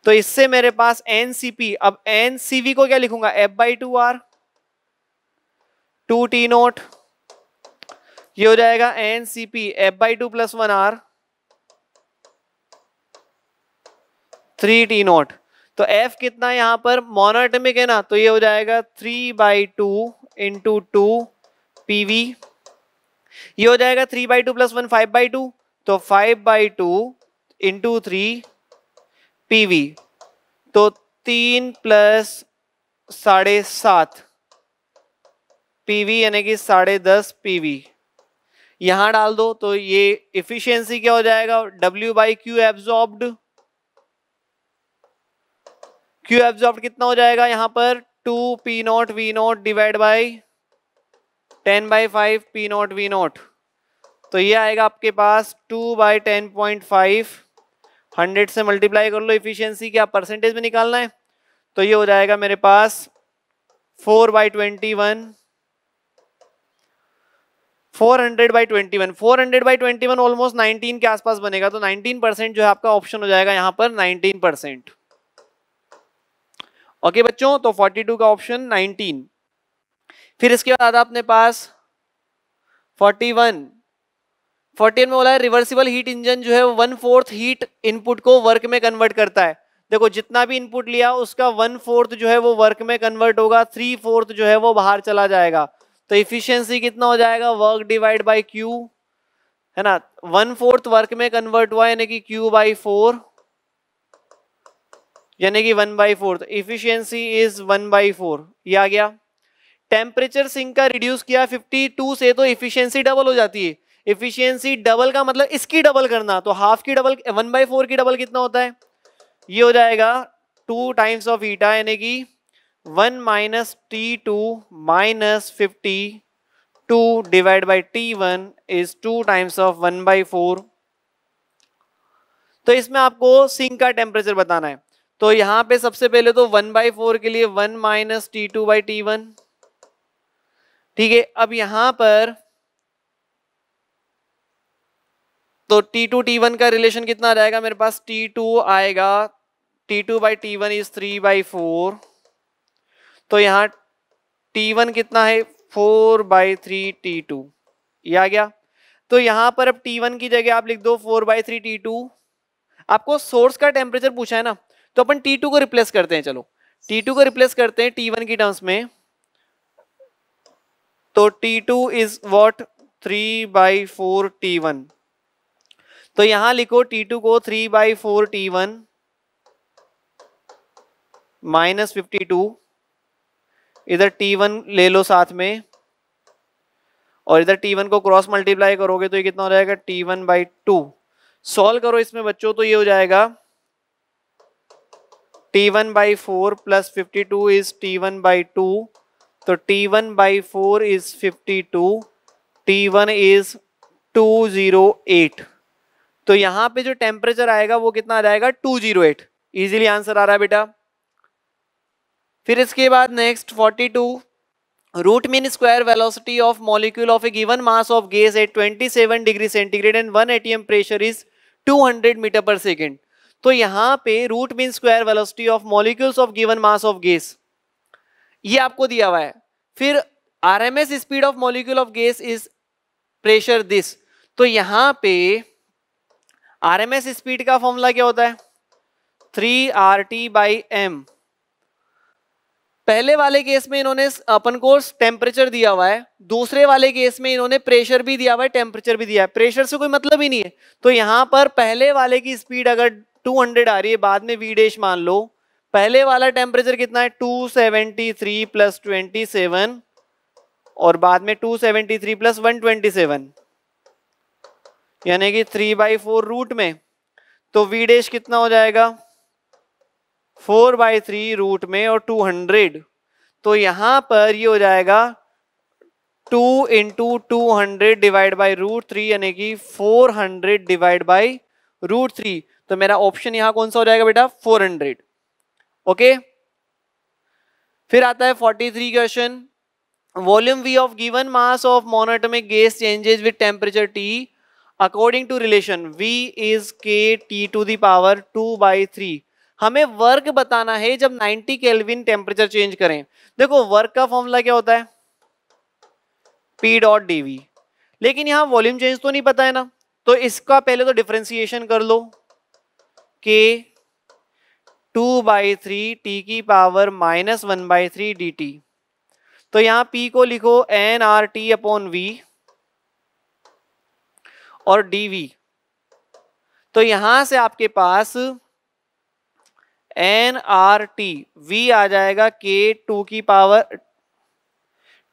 तो इससे मेरे पास एन अब एन को क्या लिखूंगा F by two R two T nought ये हो जाएगा N C P F by two plus one R three T nought तो एफ कितना है यहां पर मोनोटमिक है ना तो ये हो जाएगा three by two into two P V ये हो जाएगा three by two plus one five by two तो five by two into three PV तो तीन प्लस साढ़े सात पीवी यानी कि साढ़े दस पीवी यहां डाल दो तो ये इफिशियंसी क्या हो जाएगा W by Q absorbed Q absorb कितना हो जाएगा यहां पर two P not V nought divide by ten by five P not V not तो ये आएगा आपके पास two by ten point five hundred से मल्टीप्लाई कर लो इफिशियंसी क्या परसेंटेज में निकालना है तो ये हो जाएगा मेरे पास four by twenty one four hundred by twenty one four hundred by twenty one almost nineteen के आसपास बनेगा तो नाइनटीन परसेंट जो है आपका ऑप्शन हो जाएगा यहां पर नाइनटीन परसेंट ओके बच्चों तो फोर्टी टू का ऑप्शन नाइनटीन फिर इसके बाद आपने पास फोर्टी वन फोर्टीन में बोला है रिवर्सिबल हीट इंजन जो है वन फोर्थ हीट इनपुट को वर्क में कन्वर्ट करता है देखो जितना भी इनपुट लिया उसका वन फोर्थ जो है वो वर्क में कन्वर्ट होगा थ्री फोर्थ जो है वो बाहर चला जाएगा तो इफिशियंसी कितना हो जाएगा वर्क डिवाइड बाई क्यू है ना वन फोर्थ वर्क में कन्वर्ट हुआ यानी कि क्यू बाई फोर यानी कि one by fourth efficiency is one by four ये आ गया टेम्परेचर सिंक का रिड्यूस किया फिफ्टी टू से तो इफिशियंसी डबल हो जाती है इफिशियंसी डबल का मतलब इसकी डबल करना तो हाफ की डबल वन बाई फोर की डबल कितना होता है ये हो जाएगा टू टाइम्स ऑफ ईटा यानी कि one minus T two minus fifty two divide by T one is two times of one by four तो इसमें आपको सिंक का टेम्परेचर बताना है तो यहां पे सबसे पहले तो वन बाई फोर के लिए one minus T two by T one ठीक है अब यहां पर तो टी टू टी वन का रिलेशन कितना जाएगा मेरे पास टी टू आएगा T two by T one is three by four तो यहाँ टी वन कितना है four by three T two ये आ गया तो यहाँ पर अब टी वन की जगह आप लिख दो four by three T two आपको सोर्स का टेम्परेचर पूछा है ना तो अपन टी टू को रिप्लेस करते हैं चलो टी टू को रिप्लेस करते हैं टी वन की टर्म्स में तो T two is what three by four T one तो यहां लिखो T2 को three by four T one minus fifty two इधर T1 ले लो साथ में और इधर T1 को क्रॉस मल्टीप्लाई करोगे तो ये कितना हो जाएगा T1 one by to solve करो इसमें बच्चों तो ये हो जाएगा T1 one by four plus fifty two is T one by two तो T1 one by four is fifty two T one is two zero eight तो यहाँ पे जो टेम्परेचर आएगा वो कितना आ जाएगा 208 जीरो इजिली आंसर आ रहा है बेटा फिर इसके बाद next 42 root mean square velocity of molecule of a given mass of gas at 27 degree centigrade and one ATM pressure is 200 metre पर सेकेंड तो यहाँ पे root mean square velocity of molecules of given mass of gas ये आपको दिया हुआ है फिर RMS speed of molecule of gas is pressure this तो यहाँ पे आरएमएस स्पीड का फॉर्मूला क्या होता है three R T by M पहले वाले केस में इन्होंने अपन को टेम्परेचर दिया हुआ है दूसरे वाले केस में इन्होंने प्रेशर भी दिया हुआ है टेम्परेचर भी दिया है प्रेशर से कोई मतलब ही नहीं है तो यहां पर पहले वाले की स्पीड अगर 200 आ रही है बाद में वी डेश मान लो पहले वाला टेम्परेचर कितना है 273 seventy three plus twenty seven और बाद में 273 seventy three plus one twenty seven यानी कि थ्री बाई फोर रूट में तो वी डेश कितना हो जाएगा फोर बाई थ्री रूट में और टू हंड्रेड तो यहां पर ये हो जाएगा two into two hundred divide by root three यानी कि four hundred divide by root three तो मेरा ऑप्शन यहां कौन सा हो जाएगा बेटा फोर हंड्रेड ओके फिर आता है forty three question volume V of given mass of monotomic gas changes with temperature T according to relation v is k t to the power two by three हमें work बताना है जब 90 kelvin temperature change करें देखो work का formula क्या होता है पी डॉट डी वी लेकिन यहां वॉल्यूम चेंज तो नहीं पता है ना तो इसका पहले तो डिफ्रेंसिएशन कर लो K two by three T की power minus one by three D T तो यहां पी को लिखो N R T upon V और वी तो यहां से आपके पास एन आर टी वी आ जाएगा के टू की पावर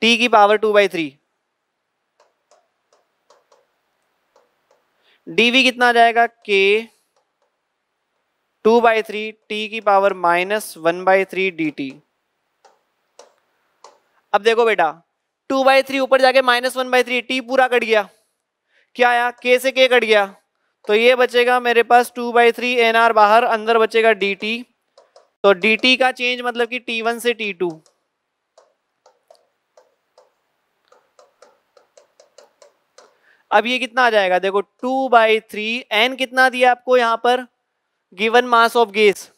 टी की power two by three DV कितना आ जाएगा K two by three T की power minus one by three D T अब देखो बेटा टू बाई थ्री ऊपर जाके minus one by three T पूरा कट गया क्या आया के से के कट गया तो ये बचेगा मेरे पास two by three N R बाहर अंदर बचेगा डी टी तो डी टी का चेंज मतलब कि टी वन से टी टू अब ये कितना आ जाएगा देखो टू बाई थ्री एन कितना दिया आपको यहां पर गिवन मास ऑफ गैस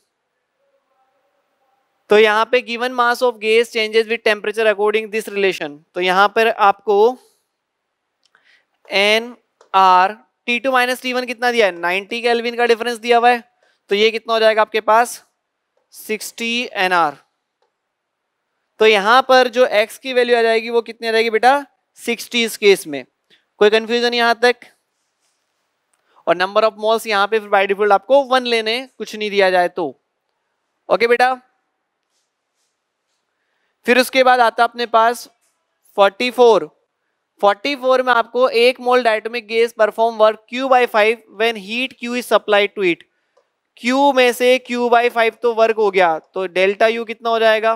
तो यहां पे given mass of gas changes with temperature according this relation तो यहां पर आपको N R T two minus T one कितना दिया है नाइनटी केल्विन का डिफरेंस दिया हुआ है तो ये कितना हो जाएगा आपके पास सिक्सटी एन आर तो यहां पर जो एक्स की वैल्यू आ जाएगी वो कितनी आ जाएगी बेटा सिक्सटी इस केस में कोई कंफ्यूजन यहां तक और नंबर ऑफ मॉल्स यहां पे बाई डिफॉल्ट आपको वन लेने कुछ नहीं दिया जाए तो ओके बेटा फिर उसके बाद आता अपने पास 44 44 में आपको एक mole diatomic gas perform work Q by five when heat Q is supply to it Q में से Q बाई फाइव तो वर्क हो गया तो डेल्टा U कितना हो जाएगा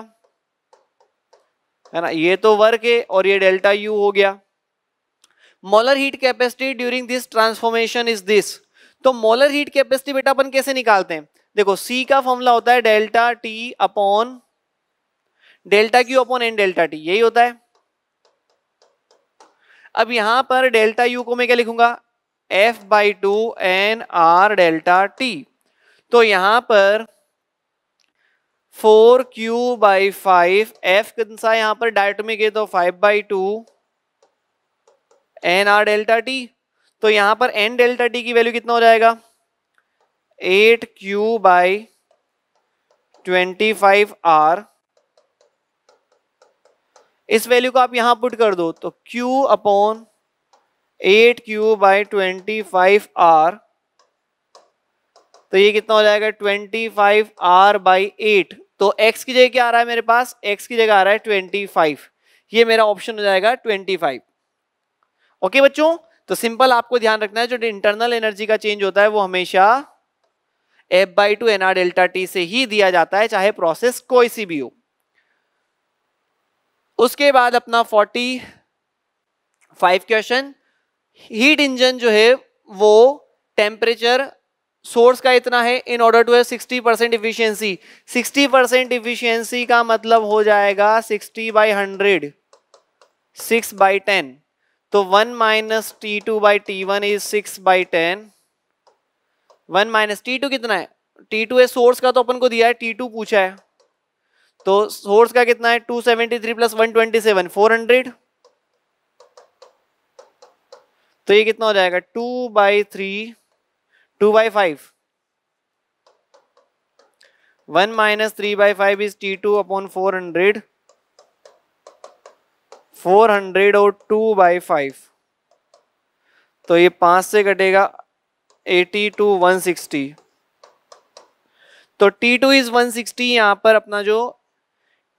है ना ये तो वर्क है और ये डेल्टा U हो गया molar heat capacity during this transformation is this तो मोलर हीट कैपेसिटी बेटा अपन कैसे निकालते हैं देखो C का फॉर्मूला होता है delta T upon delta Q upon N delta T यही होता है अब यहां पर डेल्टा यू को मैं क्या लिखूंगा F by two N R delta T तो यहां पर four Q by five F कौन सा यहां पर डायट में गए तो five by two N R delta T तो यहां पर एन डेल्टा टी की वैल्यू कितना हो जाएगा eight Q by twenty five R इस वैल्यू को आप यहां पुट कर दो तो Q upon eight Q by twenty five R तो ये कितना हो जाएगा twenty five R by eight तो x की जगह क्या आ रहा है मेरे पास x की जगह आ रहा है ट्वेंटी फाइव ये मेरा ऑप्शन हो जाएगा ट्वेंटी फाइव ओके बच्चों तो सिंपल आपको ध्यान रखना है जो इंटरनल एनर्जी का चेंज होता है वो हमेशा F by two N R delta T से ही दिया जाता है चाहे प्रोसेस कोई सी भी हो उसके बाद अपना forty five question heat engine जो है वो टेम्परेचर सोर्स का इतना है इन ऑर्डर टू है sixty percent efficiency sixty percent efficiency का मतलब हो जाएगा 60 by hundred six by ten तो one minus T two by T one is six by ten one minus T two कितना है टी टू है source का तो अपन को दिया है टी टू पूछा है तो सोर्स का कितना है 273 seventy three plus one twenty seven four hundred तो ये कितना हो जाएगा two by three two by five one minus three by five is T two upon four hundred four hundred और टू बाई फाइव तो ये पांच से कटेगा एटी टू वन सिक्सटी तो T two is one sixty यहाँ पर अपना जो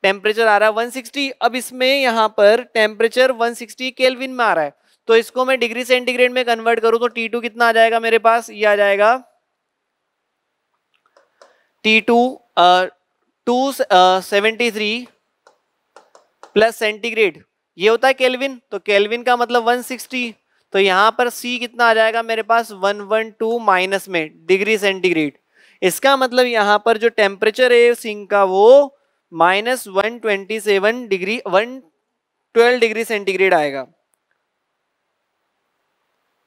टेम्परेचर आ रहा है 160 अब इसमें यहाँ पर टेम्परेचर 160 सिक्सटी केलविन में आ रहा है तो इसको मैं डिग्री सेंटीग्रेड में कन्वर्ट करूँ तो T2 कितना आ जाएगा मेरे पास ये आ जाएगा T2 two two seventy plus centigrade ये होता है केल्विन तो केल्विन का मतलब 160 तो यहाँ पर C कितना आ जाएगा मेरे पास 112 माइनस में डिग्री सेंटीग्रेड इसका मतलब यहाँ पर जो टेम्परेचर है सिंह का वो minus one twenty seven degree one twelve degree centigrade आएगा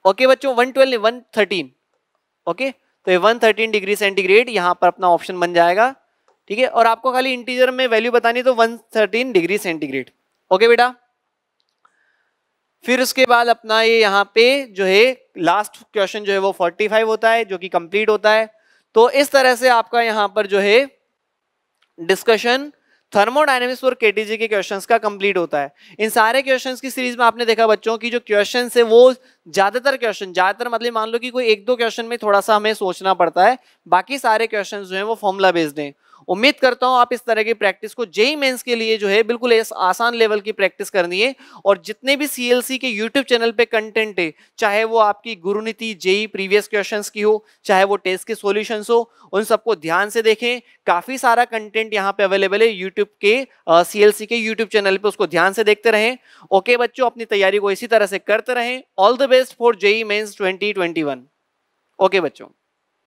ओके बच्चों one twelve one thirteen okay तो ये वन थर्टीन डिग्री सेंटीग्रेड यहाँ पर अपना ऑप्शन बन जाएगा ठीक है और आपको खाली इंटीजर में वैल्यू बतानी तो one thirteen degree centigrade okay बेटा फिर उसके बाद अपना ये यहाँ पे जो है लास्ट क्वेश्चन जो है वो फाइव होता है जो कि कंप्लीट होता है तो इस तरह से आपका यहाँ पर जो है डिस्कशन थर्मोडाइनमिक्स और केटीजी के क्वेश्चन का कंप्लीट होता है इन सारे क्वेश्चन की सीरीज में आपने देखा बच्चों की जो क्वेश्चन है वो ज्यादातर क्वेश्चन ज्यादातर मतलब मान लो कि कोई एक दो क्वेश्चन में थोड़ा सा हमें सोचना पड़ता है बाकी सारे क्वेश्चन जो है वो फॉर्मुला बेस्ड हैं उम्मीद करता हूं आप इस तरह की प्रैक्टिस को जेई मेंस के लिए जो है बिल्कुल इस आसान लेवल की प्रैक्टिस करनी है और जितने भी सीएलसी के यूट्यूब चैनल पे कंटेंट है चाहे वो आपकी गुरुनीति जेई प्रीवियस क्वेश्चन की हो चाहे वो टेस्ट के सोल्यूशन हो उन सबको ध्यान से देखें काफी सारा कंटेंट यहाँ पे अवेलेबल है यूट्यूब के सीएलसी के यूट्यूब चैनल पे उसको ध्यान से देखते रहें ओके बच्चों अपनी तैयारी को इसी तरह से करते रहें all the best for JEE Mains twenty okay बच्चों